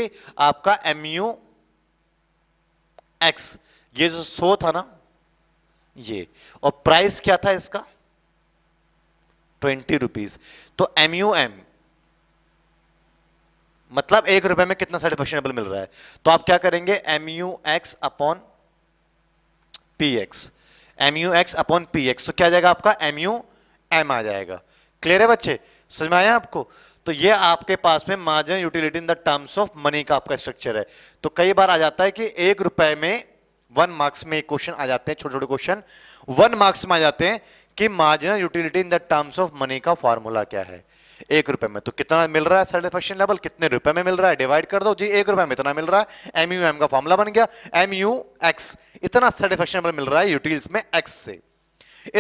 आपका एमयू एक्स ये जो सो था ना ये और प्राइस क्या था इसका ट्वेंटी रुपीज तो एम यू एम मतलब एक रुपए में कितना सेटिस्फेक्शनेबल मिल रहा है तो आप क्या करेंगे M U X upon P X M U X upon P X तो क्या जाएगा आपका एम यू एम आ जाएगा क्लियर है बच्चे समझ में आया आपको तो ये आपके पास में margin utility in the terms of money का आपका स्ट्रक्चर है तो कई बार आ जाता है कि एक रुपए में वन मार्क्स में क्वेश्चन आ जाते हैं छोटे छोटे क्वेश्चन वन मार्क्स में आ जाते हैं कि marginal utility in the terms of money का फॉर्मूला क्या है एक रुपए में तो कितना मिल रहा है सेटिस्फेक्शन लेवल कितने रुपए में मिल रहा है डिवाइड कर दो जी एक रुपए में इतना मिल रहा है एम एम का फॉर्मूला बन गया एमयू एक्स इतना सेटिस्फेक्शन लेवल मिल रहा है यूटिल्स में एक्स से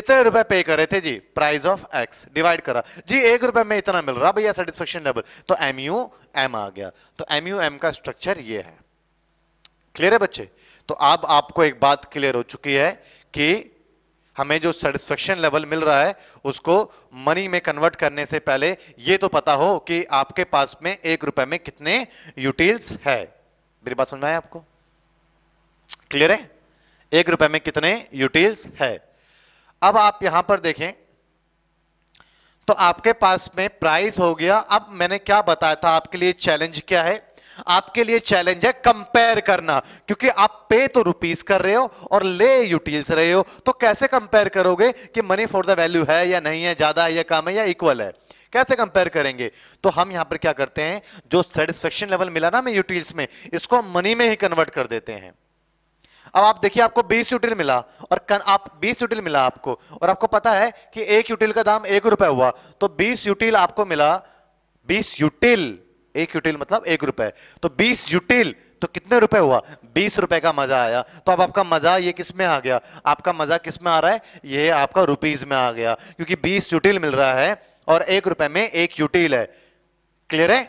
इतने रुपए पे कर रहे थे जी प्राइस ऑफ एक्स डिवाइड करा जी एक रुपए में इतना मिल रहा भैया सेटिस्फेक्शन लेवल तो एमयू एम आ गया तो एमयू एम का स्ट्रक्चर ये है क्लियर है बच्चे तो अब आप आपको एक बात क्लियर हो चुकी है कि हमें जो सेटिस्फेक्शन लेवल मिल रहा है उसको मनी में कन्वर्ट करने से पहले ये तो पता हो कि आपके पास में एक रुपए में कितने यूटिल्स है मेरी बात समझ में आए आपको क्लियर है एक रुपए में कितने यूटिल्स है अब आप यहां पर देखें तो आपके पास में प्राइस हो गया अब मैंने क्या बताया था आपके लिए चैलेंज क्या है आपके लिए चैलेंज है कंपेयर करना क्योंकि आप पे तो रुपीस कर रहे हो और ले यूटिल्स रहे हो तो कैसे कंपेयर करोगे कि मनी फॉर द वैल्यू है या नहीं है ज्यादा है या कम है या इक्वल है कैसे कंपेयर करेंगे तो हम यहां पर क्या करते हैं जो सेटिस्फेक्शन लेवल मिला ना हमें यूटिल्स में इसको हम मनी में ही कन्वर्ट कर देते हैं अब आप देखिए आपको 20 यूटिल मिला और कन, आप 20 यूटिल मिला आपको और आपको पता है कि एक यूटिल का दाम एक रुपए हुआ तो 20 यूटिल आपको मिला 20 यूटिल एक यूटिल मतलब एक रुपए तो बीस यूटिल तो कितने रुपए हुआ बीस रुपए का मजा आया तो अब आपका मजा ये किस में आ गया आपका मजा किस में आ रहा है ये आपका रुपीज में आ गया क्योंकि बीस यूटिल मिल रहा है और एक रुपए में एक यूटिल है क्लियर है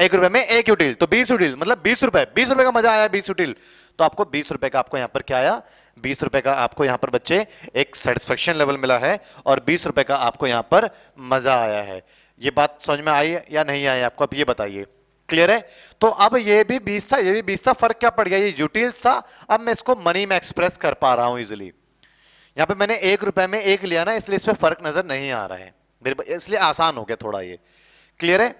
एक रुपए में एक यूटिल तो बीस यूटिल मतलब बीस रुपए बीस रुपए का मजा आया बीस यूटिल तो आपको बीस रुपए का आपको यहां पर क्या आया बीस रुपए का आपको यहाँ पर बच्चे एक सेटिस्फेक्शन लेवल मिला है और बीस रुपए का आपको यहाँ पर मजा आया है ये बात समझ में आई या नहीं आई आपको अब ये बताइए क्लियर है तो अब ये भी बीस था ये भी बीस था फर्क क्या पड़ गया ये यूटिल्स था अब मैं इसको मनी में एक्सप्रेस कर पा रहा हूं इजिली यहां पे मैंने एक रुपए में एक लिया ना इसलिए इस पर फर्क नजर नहीं आ रहा है इसलिए आसान हो गया थोड़ा ये क्लियर है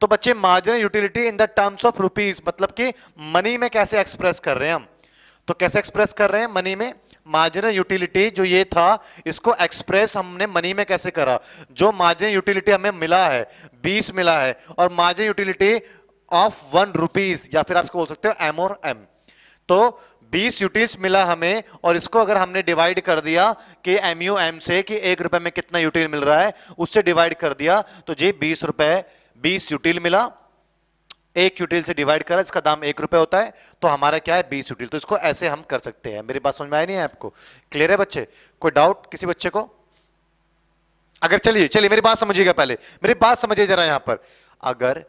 तो बच्चे marginal utility in the terms of rupees मतलब कि मनी में कैसे एक्सप्रेस कर रहे हैं हम तो कैसे एक्सप्रेस कर रहे हैं मनी में मार्जिनल यूटिलिटी जो ये था इसको एक्सप्रेस हमने मनी में कैसे करा जो मार्जिनल यूटिलिटी हमें मिला है 20 मिला है और margin utility of one rupees या फिर आप इसको बोल सकते हो एम और एम तो 20 यूटिल्स मिला हमें और इसको अगर हमने डिवाइड कर दिया कि एम यू एम से कि एक रुपए में कितना यूटिल मिल रहा है उससे डिवाइड कर दिया तो जी बीस रुपए बीस यूटिल मिला एक यूटिल से डिवाइड करा इसका दाम एक रुपए होता है तो हमारा क्या है बीस यूटिल तो इसको ऐसे हम कर सकते हैं मेरी बात समझ में आई नहीं है आपको क्लियर है बच्चे कोई डाउट किसी बच्चे को अगर चलिए चलिए मेरी बात समझिएगा पहले मेरी बात समझिए जरा यहां पर अगर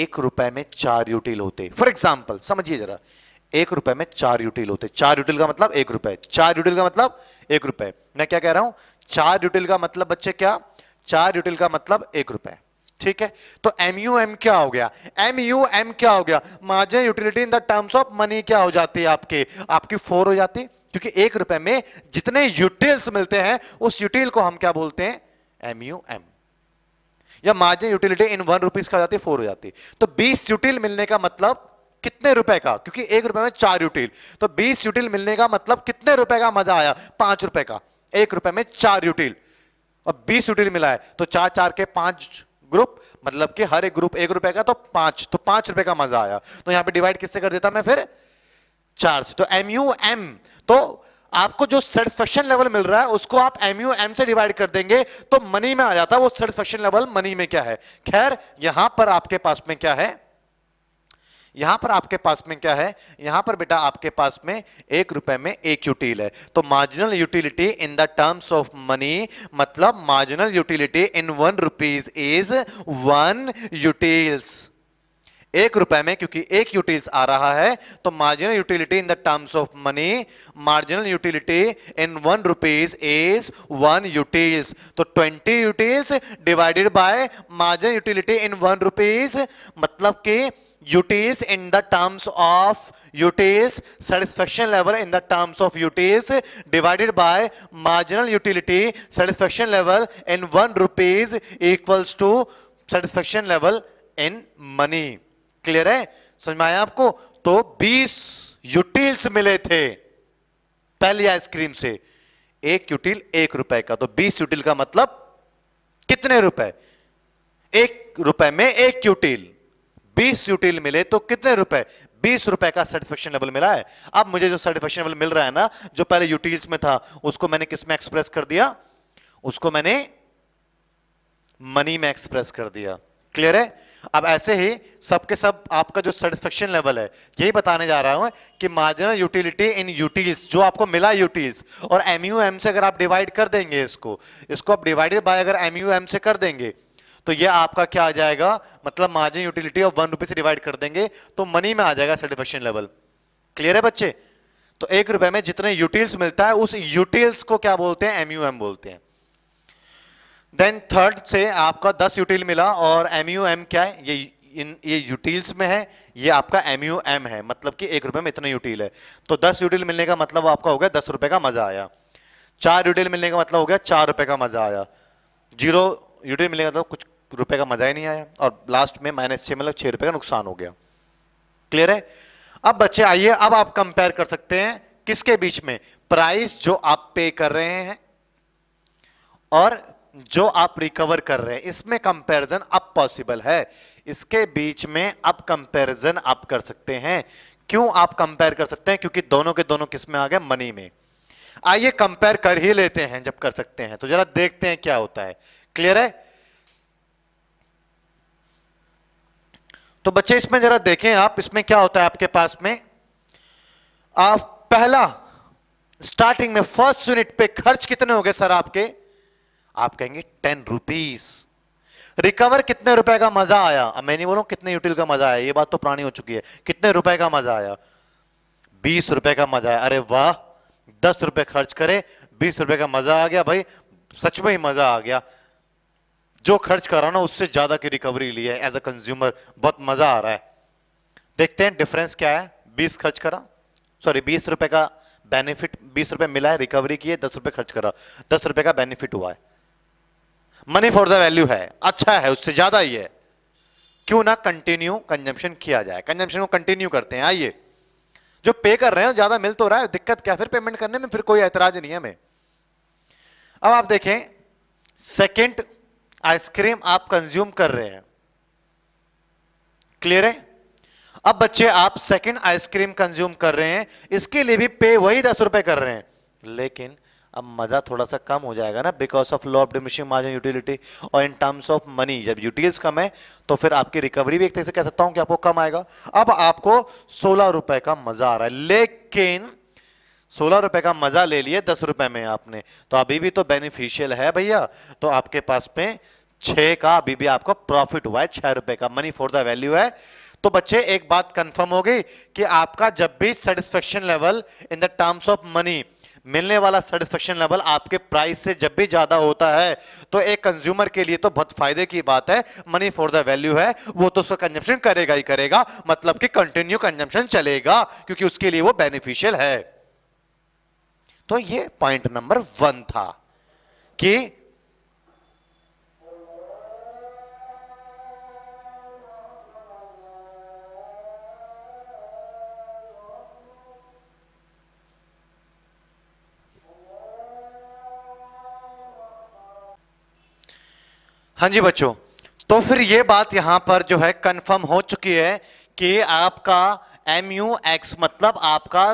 एक रुपए में चार यूटिल होते फॉर एग्जाम्पल समझिए जरा एक रुपए में चार यूटिल होते चार यूटिल का मतलब एक रुपए चार यूटिल का मतलब एक रुपए मैं क्या कह रहा हूं चार यूटिल का मतलब बच्चे क्या चार यूटिल का मतलब एक रुपए ठीक है तो एम यू एम क्या हो गया एम यू एम क्या हो गया margin utility in the terms of money क्या हो जाती है आपके आपकी फोर हो जाती क्योंकि एक रुपए में जितने यूटिल्स मिलते हैं उस यूटिल को हम क्या बोलते हैं एम यू एम या margin utility in one rupees का जाती है फोर हो जाती तो बीस यूटिल मिलने का मतलब कितने रुपए का क्योंकि एक रुपए में चार यूटिल तो बीस यूटिल मिलने का मतलब कितने रुपए का मजा आया पांच रुपए का एक रुपए में चार यूटिल और बीस यूटिल मिला है तो चार चार के पांच ग्रुप मतलब कि हर एक ग्रुप एक रुपए का तो पांच तो पांच रुपए का मजा आया तो यहां पे डिवाइड किससे कर देता मैं फिर चार से तो एम यू एम तो आपको जो सेटिस्फेक्शन लेवल मिल रहा है उसको आप एम यू एम से डिवाइड कर देंगे तो मनी में आ जाता है वो सेटिस्फेक्शन लेवल मनी में क्या है खैर यहां पर आपके पास में क्या है यहां पर आपके पास में क्या है यहां पर बेटा आपके पास में एक रुपए में एक यूटील है तो marginal utility in the terms of money मतलब marginal utility in one rupees is one utils एक रुपए में क्योंकि एक यूटिल्स आ रहा है तो marginal utility in the terms of money marginal utility in one rupees is one utils तो twenty utils divided by marginal utility in one rupees मतलब कि utase in the terms of utase satisfaction level in the terms of utase divided by marginal utility satisfaction level in 1 rupees equals to satisfaction level in money clear है समझ में आया आपको तो 20 utils मिले थे पहली आइसक्रीम से एक यूटिल एक रुपए का तो 20 यूटिल का मतलब कितने रुपए एक रुपए में एक यूटिल बीस यूटिल मिले तो कितने रुपए बीस रुपए का सर्टिफिकेशन लेवल मिला है अब मुझे जो सर्टिफिकेशन लेवल मिल रहा है ना जो पहले यूटिल्स में था उसको मैंने किसमें एक्सप्रेस कर दिया उसको मैंने मनी में एक्सप्रेस कर दिया क्लियर है अब ऐसे ही सबके सब आपका जो सेटिस्फेक्शन लेवल है यही बताने जा रहा हूं कि मार्जिनल यूटिलिटी इन यूटिल्स जो आपको मिला यूटिल्स और एमयूएम से अगर आप डिवाइड कर देंगे इसको इसको आप डिवाइडेड बाय अगर एमयूएम से कर देंगे तो ये आपका क्या आ जाएगा मतलब margin utility of one rupee से डिवाइड कर देंगे तो मनी में आ जाएगा सेटिस्फेक्शन लेवल क्लियर है बच्चे तो एक रुपए में जितने यूटिल्स मिलता है उस यूटिल्स को क्या बोलते हैं एमयूएम बोलते हैं देन थर्ड से आपका दस यूटिल मिला और एमयूएम क्या है ये इन ये यूटिल्स में है ये आपका एमयूएम है मतलब कि एक रुपए में इतना यूटिल है तो दस यूटिल मिलने का मतलब आपका हो गया दस रुपए का मजा आया चार यूटिल मिलने का मतलब हो गया चार रुपए का मजा आया जीरो यूटिल मिलने का मतलब कुछ रुपए का मजा ही नहीं आया और लास्ट में माइनस छह मतलब छह रुपए का नुकसान हो गया क्लियर है अब बच्चे आइए अब आप कंपेयर कर सकते हैं किसके बीच में प्राइस जो आप पे कर रहे हैं और जो आप रिकवर कर रहे हैं इसमें कंपैरिजन अब पॉसिबल है इसके बीच में अब कंपैरिजन आप कर सकते हैं क्यों आप कंपेयर कर सकते हैं क्योंकि दोनों के दोनों किस में आ गए मनी में आइए कंपेयर कर ही लेते हैं जब कर सकते हैं तो जरा देखते हैं क्या होता है क्लियर है तो बच्चे इसमें जरा देखें आप इसमें क्या होता है आपके पास में आप पहला स्टार्टिंग में फर्स्ट यूनिट पे खर्च कितने हो गए सर आपके आप कहेंगे टेन रुपीज रिकवर कितने रुपए का मजा आया मैं नहीं बोलूं कितने यूटिल का मजा आया ये बात तो पुरानी हो चुकी है कितने रुपए का मजा आया बीस रुपए का मजा आया अरे वाह दस रुपए खर्च करे बीस रुपए का मजा आ गया भाई सच में ही मजा आ गया जो खर्च कर रहा ना उससे ज्यादा की रिकवरी ली है एज अ कंज्यूमर बहुत मजा आ रहा है देखते हैं डिफरेंस क्या है बीस खर्च करा सॉरी बीस रुपए का बेनिफिट बीस रुपए मिला है रिकवरी की है दस रुपए खर्च करा दस रुपए का बेनिफिट हुआ है मनी फॉर द वैल्यू है अच्छा है उससे ज्यादा ही है क्यों ना कंटिन्यू कंजम्पशन किया जाए कंजम्पशन को कंटिन्यू करते हैं आइए जो पे कर रहे हो ज्यादा मिल तो रहा है दिक्कत क्या फिर पेमेंट करने में फिर कोई ऐतराज नहीं है हमें अब आप देखें सेकेंड आइसक्रीम आप कंज्यूम कर रहे हैं क्लियर है अब बच्चे आप सेकंड आइसक्रीम कंज्यूम कर रहे हैं इसके लिए भी पे वही दस रुपए कर रहे हैं लेकिन अब मजा थोड़ा सा कम हो जाएगा ना because of law of diminishing margin utility और इन टर्म्स ऑफ मनी जब यूटिलिटीज कम है तो फिर आपकी रिकवरी भी एक तरह से कह सकता हूं कि आपको कम आएगा अब आपको सोलह रुपए का मजा आ रहा है लेकिन सोलह रुपए का मजा ले लिए दस रुपए में आपने तो अभी भी तो बेनिफिशियल है भैया तो आपके पास में छह का अभी भी आपको प्रॉफिट हुआ है छह रुपए का मनी फॉर द वैल्यू है तो बच्चे एक बात कंफर्म हो गई कि आपका जब भी satisfaction level in the terms of money मिलने वाला सेटिस्फेक्शन लेवल आपके प्राइस से जब भी ज्यादा होता है तो एक कंज्यूमर के लिए तो बहुत फायदे की बात है मनी फॉर द वैल्यू है वो तो उसका कंजम्पशन करेगा ही करेगा मतलब कि कंटिन्यू कंजम्पशन चलेगा क्योंकि उसके लिए वो बेनिफिशियल है तो ये पॉइंट नंबर वन था कि हाँ जी बच्चों तो फिर ये बात यहां पर जो है कंफर्म हो चुकी है कि आपका एम यू एक्स मतलब आपका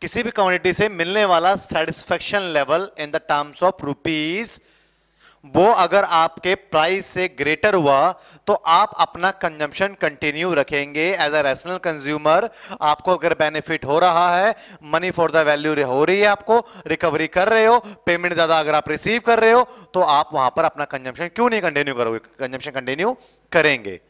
किसी भी कम्युनिटी से मिलने वाला satisfaction level in the terms of rupees वो अगर आपके प्राइस से ग्रेटर हुआ तो आप अपना कंजम्पशन कंटिन्यू रखेंगे एज अ रैशनल कंज्यूमर आपको अगर बेनिफिट हो रहा है मनी फॉर द वैल्यू हो रही है आपको रिकवरी कर रहे हो पेमेंट ज्यादा अगर आप रिसीव कर रहे हो तो आप वहां पर अपना कंजम्पशन क्यों नहीं कंटिन्यू करोगे कंजम्पशन कंटिन्यू करेंगे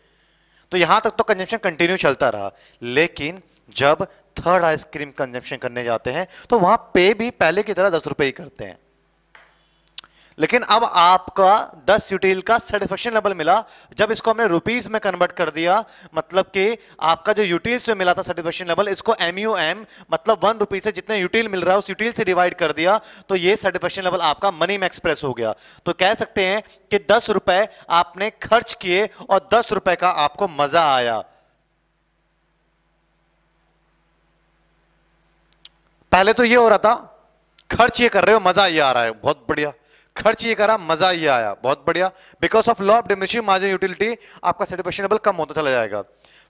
तो यहां तक तो कंजम्पशन कंटिन्यू चलता रहा लेकिन जब थर्ड आइसक्रीम कंजम्पशन करने जाते हैं तो वहां पे भी पहले की तरह दस रुपए ही करते हैं लेकिन अब आपका 10 यूटिल का सेटिस्फेक्शन लेवल मिला जब इसको हमने रुपीज में कन्वर्ट कर दिया मतलब कि आपका जो यूटिल्स में मिला था सेटिस्फेक्शन लेवल इसको एम यू एम मतलब वन रुपीज से जितने यूटिल मिल रहा है उस यूटील से डिवाइड कर दिया तो ये सेटिस्फेक्शन लेवल आपका मनी में एक्सप्रेस हो गया तो कह सकते हैं कि दस रुपए आपने खर्च किए और दस रुपए का आपको मजा आया पहले तो ये हो रहा था खर्च ये कर रहे हो मजा ये आ रहा है बहुत बढ़िया खर्च ये करा मजा ये आया बहुत बढ़िया because of law of diminishing margin utility आपका सेटिफिकेशन लेवल कम होता चला जाएगा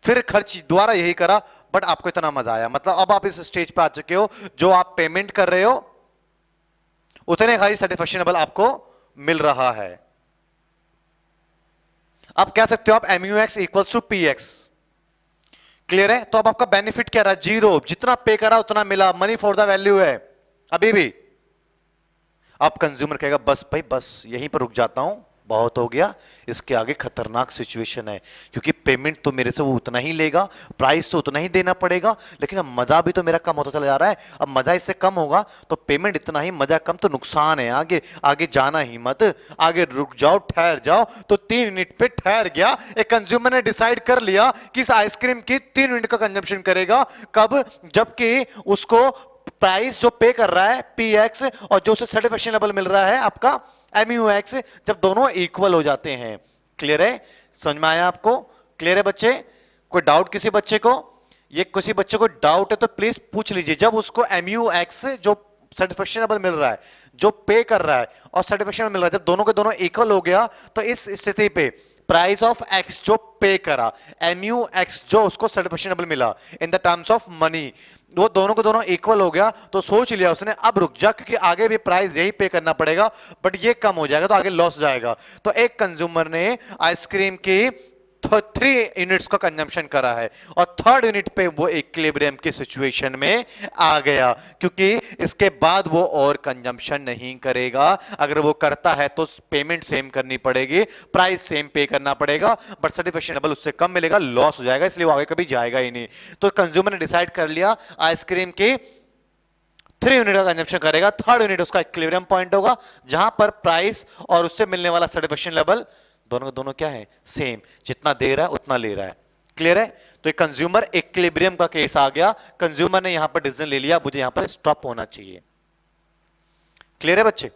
फिर खर्च द्वारा यही करा बट आपको इतना मजा आया मतलब अब आप इस स्टेज पे आ चुके हो जो आप पेमेंट कर रहे हो उतने खाली सेटिस्फेक्शनेबल आपको मिल रहा है आप कह सकते हो आप MU X equal to P X clear है तो अब आपका बेनिफिट क्या रहा जीरो जितना पे करा उतना मिला मनी फॉर द वैल्यू है अभी भी अब कंज्यूमर कहेगा बस भाई बस यहीं पर रुक जाता हूं बहुत हो गया इसके आगे खतरनाक सिचुएशन है क्योंकि पेमेंट तो मेरे से वो उतना ही लेगा प्राइस तो उतना ही देना पड़ेगा लेकिन अब मजा भी तो मेरा कम होता चला जा रहा है अब मजा इससे कम होगा तो पेमेंट इतना ही मजा कम तो नुकसान है आगे आगे जाना ही मत आगे रुक जाओ ठहर जाओ तो तीन मिनट पे ठहर गया एक कंज्यूमर ने डिसाइड कर लिया कि इस आइसक्रीम की तीन मिनट का कंजम्पशन करेगा कब जबकि उसको प्राइस जो पे कर रहा है पी एक्स और जो उसे सर्टिफिकेशन लेवल मिल रहा है आपका एमयू एक्स जब दोनों इक्वल हो जाते हैं क्लियर है समझ में आया आपको क्लियर है बच्चे कोई डाउट किसी बच्चे को ये किसी बच्चे को डाउट है तो प्लीज पूछ लीजिए जब उसको एमयू एक्स जो सेटिस्फेक्शनेबल मिल रहा है जो पे कर रहा है और सर्टिफिकेशन मिल रहा है जब दोनों के दोनों इक्वल हो गया तो इस स्थिति पे प्राइस ऑफ एक्स जो पे करा एमयू एक्स जो उसको सेटिस्फेक्शनेबल मिला in the terms of money वो दोनों को दोनों इक्वल हो गया तो सोच लिया उसने अब रुक जा क्योंकि आगे भी प्राइस यही पे करना पड़ेगा बट ये कम हो जाएगा तो आगे लॉस जाएगा तो एक कंज्यूमर ने आइसक्रीम की थ्री यूनिट्स का कंजम्पशन करा है और थर्ड यूनिट पे वो इक्विलिब्रियम की सिचुएशन में आ गया क्योंकि इसके बाद वो और कंजम्पशन नहीं करेगा अगर वो करता है तो पेमेंट सेम करनी पड़ेगी प्राइस सेम पे करना पड़ेगा बट सर्टिफिकेशन डबल उससे कम मिलेगा लॉस हो जाएगा इसलिए वो आगे कभी जाएगा ही नहीं तो कंज्यूमर ने डिसाइड कर लिया आइसक्रीम की थ्री यूनिट का कंजम्पशन करेगा थर्ड यूनिट उसका इक्विलिब्रियम पॉइंट होगा जहां पर प्राइस और उससे मिलने वाला सर्टिफिकेशन लेवल दोनों दोनों क्या है सेम जितना दे रहा है उतना ले रहा है क्लियर है तो एक कंज्यूमर एक्लेब्रियम का केस आ गया कंज्यूमर ने यहां पर डिसीजन ले लिया मुझे यहां पर स्टॉप होना चाहिए क्लियर है बच्चे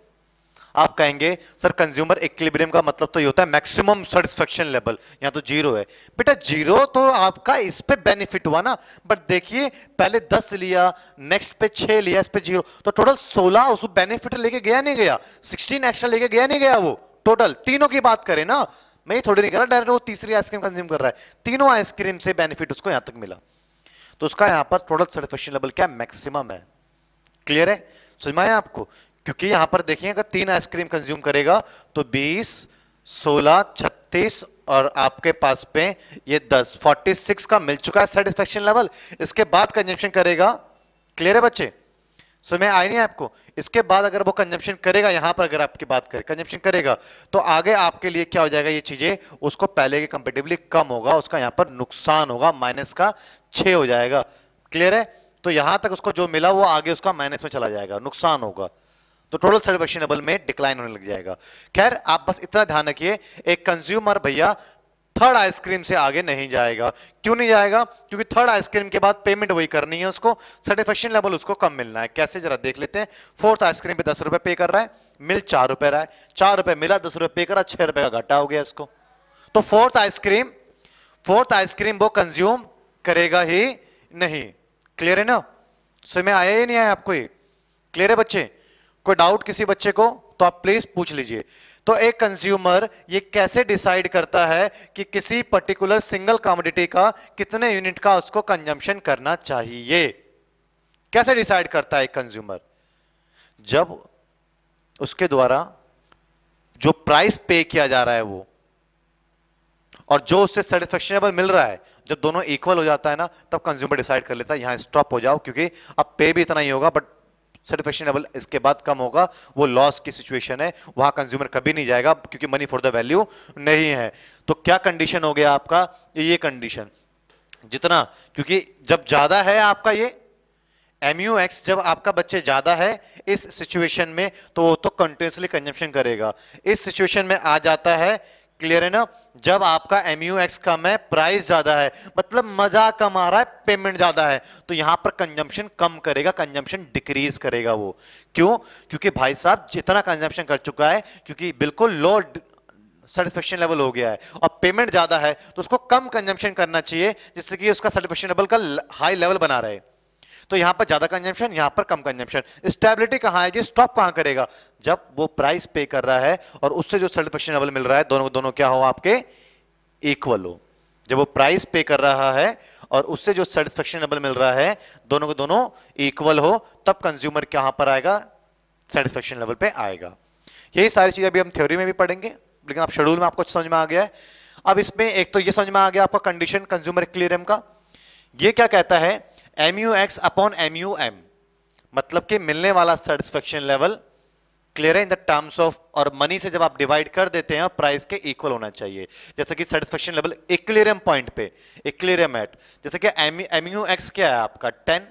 आप कहेंगे सर कंज्यूमर इक्विलिब्रियम का मतलब तो ये होता है मैक्सिमम सेटिस्फेक्शन लेवल यहाँ तो जीरो है बेटा जीरो तो आपका इस पे बेनिफिट हुआ ना बट देखिए पहले दस लिया नेक्स्ट पे छह लिया इस पे जीरो तो टोटल सोलह उसको बेनिफिट लेके गया नहीं गया सिक्सटीन एक्स्ट्रा लेके गया नहीं गया वो टोटल तीनों की बात करें ना मैं थोड़ी नहीं कर रहा डायरेक्ट वो तीसरी आइसक्रीम कंज्यूम कर रहा है तीनों आइसक्रीम से बेनिफिट उसको यहां तक मिला तो उसका यहां पर टोटल सर्टिफिकेशन लेवल क्या मैक्सिमम है क्लियर है समझ में आपको क्योंकि यहां पर देखिए अगर तीन आइसक्रीम कंज्यूम करेगा तो 20 16 36 और आपके पास पे ये 10 46 का मिल चुका है सेटिस्फेक्शन लेवल इसके बाद कंजम्पशन करेगा क्लियर है बच्चे समय आए आई नहीं आपको इसके बाद अगर वो कंजप्शन करेगा यहां पर अगर आपकी बात करें कंजम्पशन करेगा तो आगे आपके लिए क्या हो जाएगा ये चीजें उसको पहले के कंपेटिवली कम होगा उसका यहां पर नुकसान होगा माइनस का छ हो जाएगा क्लियर है तो यहां तक उसको जो मिला वो आगे उसका माइनस में चला जाएगा नुकसान होगा तो टोटल सर्वेक्शन में डिक्लाइन होने लग जाएगा खैर आप बस इतना ध्यान रखिए एक कंज्यूमर भैया थर्ड आइसक्रीम से आगे नहीं जाएगा क्यों नहीं जाएगा क्योंकि थर्ड आइसक्रीम के बाद पेमेंट वही करनी है उसको सेटिस्फेक्शन लेवल उसको कम मिलना है कैसे जरा देख लेते हैं फोर्थ आइसक्रीम पे दस रुपए पे कर रहा है मिल चार रुपए रहा है चार रुपए मिला दस रुपए पे करा छह रुपए का घाटा हो गया इसको तो फोर्थ आइसक्रीम फोर्थ आइसक्रीम वो कंज्यूम करेगा ही नहीं क्लियर है ना समझ में आया ही नहीं आया आपको ये क्लियर है बच्चे कोई डाउट किसी बच्चे को तो आप प्लीज पूछ लीजिए तो एक कंज्यूमर ये कैसे डिसाइड करता है कि किसी पर्टिकुलर सिंगल कॉमोडिटी का कितने यूनिट का उसको कंजम्पशन करना चाहिए कैसे डिसाइड करता है एक कंज्यूमर जब उसके द्वारा जो प्राइस पे किया जा रहा है वो और जो उससे सेटिस्फेक्शनेबल मिल रहा है जब दोनों इक्वल हो जाता है ना तब कंज्यूमर डिसाइड कर लेता है यहां स्टॉप हो जाओ क्योंकि अब पे भी इतना ही होगा बट सेटिस्फेक्शन लेवल इसके बाद कम होगा वो लॉस की सिचुएशन है वहां कंज्यूमर कभी नहीं जाएगा क्योंकि मनी फॉर द वैल्यू नहीं है तो क्या कंडीशन हो गया आपका ये कंडीशन जितना क्योंकि जब ज्यादा है आपका ये एमयू एक्स जब आपका बच्चे ज्यादा है इस सिचुएशन में तो वो तो कंटिन्यूसली कंजम्पशन करेगा इस सिचुएशन में आ जाता है क्लियर है ना जब आपका एक्स कम है प्राइस ज्यादा है मतलब मजा कम आ रहा है पेमेंट ज्यादा है तो यहां पर कंजम्पशन कम करेगा कंजम्पशन डिक्रीज करेगा वो क्यों क्योंकि भाई साहब जितना कंजम्पशन कर चुका है क्योंकि बिल्कुल लो सेटिस्फेक्शन लेवल हो गया है और पेमेंट ज्यादा है तो उसको कम कंजम्पशन करना चाहिए जिससे कि उसका सेटिस्फेक्शन लेवल का हाई लेवल बना रहे तो यहां पर ज्यादा कंजम्पशन यहां पर कम कंजन स्टेबिलिटी कहां आएगी स्टॉप कहां करेगा जब वो प्राइस पे कर रहा है और उससे जो सर्टिफिकेशन लेवल मिल रहा है दोनों दोनों क्या हो आपके इक्वल हो जब वो प्राइस पे कर रहा है और उससे जो सेटिस्फेक्शन लेवल मिल रहा है दोनों को दोनों इक्वल हो तब कंज्यूमर कहां पर आएगा सेटिस्फेक्शन लेवल पे आएगा यही सारी चीजें अभी हम थ्योरी में भी पढ़ेंगे लेकिन आप शेड्यूल में आपको समझ में आ गया है अब इसमें एक तो ये समझ में आ गया आपका कंडीशन कंज्यूमर क्लियर का ये क्या कहता है M U X upon M U M मतलब कि मिलने वाला सेटिस्फेक्शन लेवल क्लियर है इन द टर्म्स ऑफ और मनी से जब आप डिवाइड कर देते हैं प्राइस के इक्वल होना चाहिए जैसे कि सेटिस्फेक्शन लेवल इक्लेरियम पॉइंट पे इक्लेरियम एट जैसे कि एम यू एक्स क्या है आपका टेन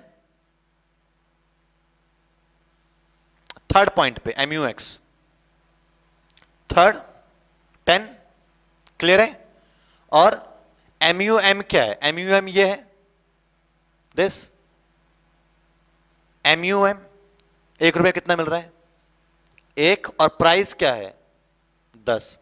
थर्ड पॉइंट पे M U X third ten clear है और एमयूएम क्या है एमयूएम ये है दिस एम यू एम एक रुपया कितना मिल रहा है एक और प्राइस क्या है दस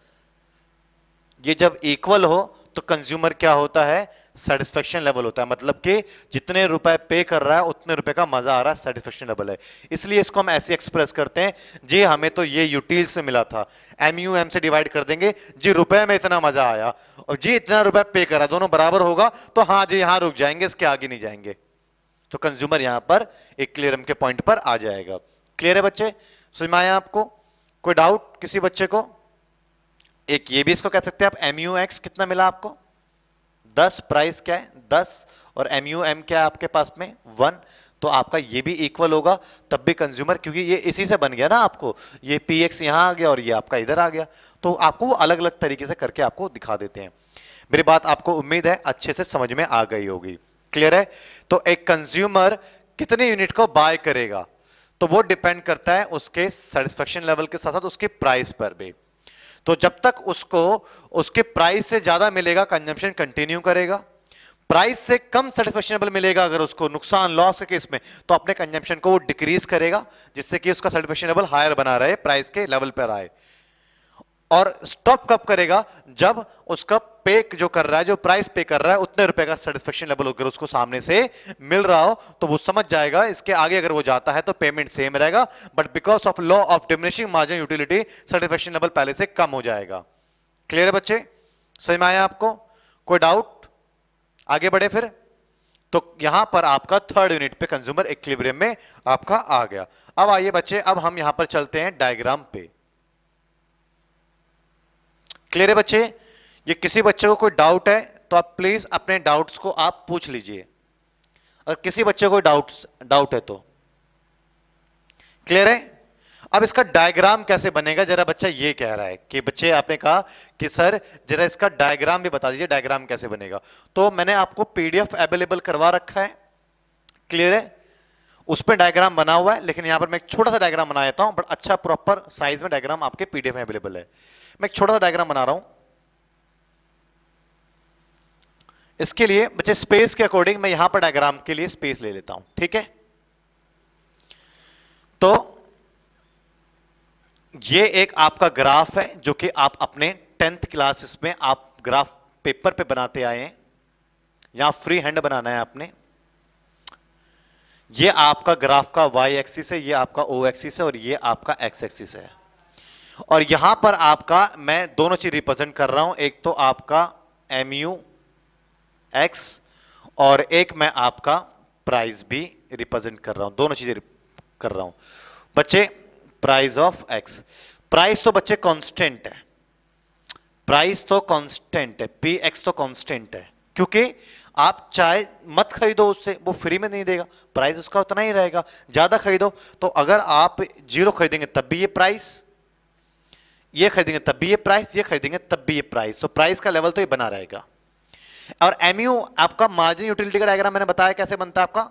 ये जब इक्वल हो तो कंज्यूमर क्या होता है सेटिस्फेक्शन लेवल होता है मतलब कि जितने रुपए पे कर रहा है उतने रुपए का मजा आ रहा है सेटिस्फेक्शन लेवल है इसलिए इसको हम ऐसे एक्सप्रेस करते हैं जी हमें तो ये यूटील से मिला था एम यू एम से डिवाइड कर देंगे जी रुपए में इतना मजा आया और जी इतना रुपए पे करा दोनों बराबर होगा तो हाँ जी यहां रुक जाएंगे इसके आगे नहीं जाएंगे तो कंज्यूमर यहां पर एक क्लियरम के पॉइंट पर आ जाएगा क्लियर है बच्चे समझ में आया आपको कोई डाउट किसी बच्चे को एक ये भी इसको कह सकते हैं आप एम यू एक्स कितना मिला आपको दस प्राइस क्या है दस और एम यू एम क्या है आपके पास में वन तो आपका ये भी इक्वल होगा तब भी कंज्यूमर क्योंकि ये इसी से बन गया ना आपको ये पी एक्स यहां आ गया और ये आपका इधर आ गया तो आपको वो अलग अलग तरीके से करके आपको दिखा देते हैं मेरी बात आपको उम्मीद है अच्छे से समझ में आ गई होगी क्लियर है तो एक कंज्यूमर कितने यूनिट को बाय करेगा तो वो डिपेंड करता है उसके सेटिस्फेक्शन लेवल के साथ साथ उसके प्राइस पर भी तो जब तक उसको उसके प्राइस से ज्यादा मिलेगा कंजम्पशन कंटिन्यू करेगा प्राइस से कम सेटिस्फेक्शनेबल मिलेगा अगर उसको नुकसान लॉस के केस में तो अपने कंजम्पशन को वो डिक्रीज करेगा जिससे कि उसका सेटिस्फेक्शन लेवल हायर बना रहे प्राइस के लेवल पर आए और स्टॉप कब करेगा जब उसका पे जो कर रहा है जो प्राइस पे कर रहा है उतने रुपए का सेटिस्फेक्शन लेवल अगर उसको सामने से मिल रहा हो तो वो समझ जाएगा इसके आगे अगर वो जाता है तो पेमेंट सेम रहेगा but because of law of diminishing margin utility satisfaction level पहले से कम हो जाएगा क्लियर है बच्चे समझ में आया आपको कोई डाउट आगे बढ़े फिर तो यहां पर आपका थर्ड यूनिट पे कंज्यूमर इक्विब्रियम में आपका आ गया अब आइए बच्चे अब हम यहां पर चलते हैं डायग्राम पे क्लियर है बच्चे ये किसी बच्चे को कोई डाउट है तो आप प्लीज अपने डाउट्स को आप पूछ लीजिए अगर किसी बच्चे को डाउट डाउट है तो क्लियर है अब इसका डायग्राम कैसे बनेगा जरा बच्चा ये कह रहा है कि बच्चे आपने कहा कि सर जरा इसका डायग्राम भी बता दीजिए डायग्राम कैसे बनेगा तो मैंने आपको पीडीएफ अवेलेबल करवा रखा है क्लियर है उस पर डायग्राम बना हुआ है लेकिन यहां पर मैं एक छोटा सा डायग्राम बना देता हूं बट अच्छा प्रॉपर साइज में डायग्राम आपके पीडीएफ में अवेलेबल है मैं एक छोटा सा डायग्राम बना रहा हूं इसके लिए बच्चे स्पेस के अकॉर्डिंग मैं यहां पर डायग्राम के लिए स्पेस ले लेता हूं ठीक है तो ये एक आपका ग्राफ है जो कि आप अपने टेंथ क्लासेस में आप ग्राफ पेपर पे बनाते आए हैं यहां फ्री हैंड बनाना है आपने ये आपका ग्राफ का वाई एक्सिस है ये आपका ओ एक्सिस है और ये आपका एक्स एक्सिस है और यहां पर आपका मैं दोनों चीज रिप्रेजेंट कर रहा हूं एक तो आपका एम यू एक्स और एक मैं आपका प्राइस भी रिप्रेजेंट कर रहा हूं दोनों चीजें कर रहा हूं बच्चे प्राइस ऑफ एक्स प्राइस तो बच्चे कांस्टेंट है प्राइस तो कांस्टेंट है पी एक्स तो कांस्टेंट है क्योंकि आप चाहे मत खरीदो उससे वो फ्री में नहीं देगा प्राइस उसका उतना ही रहेगा ज्यादा खरीदो तो अगर आप जीरो खरीदेंगे तब भी ये प्राइस ये खरीदेंगे तब भी ये प्राइस ये खरीदेंगे तब भी ये प्राइस तो प्राइस का लेवल तो ये बना रहेगा और एमयू आपका मार्जिन यूटिलिटी का डायग्राम मैंने बताया कैसे बनता है आपका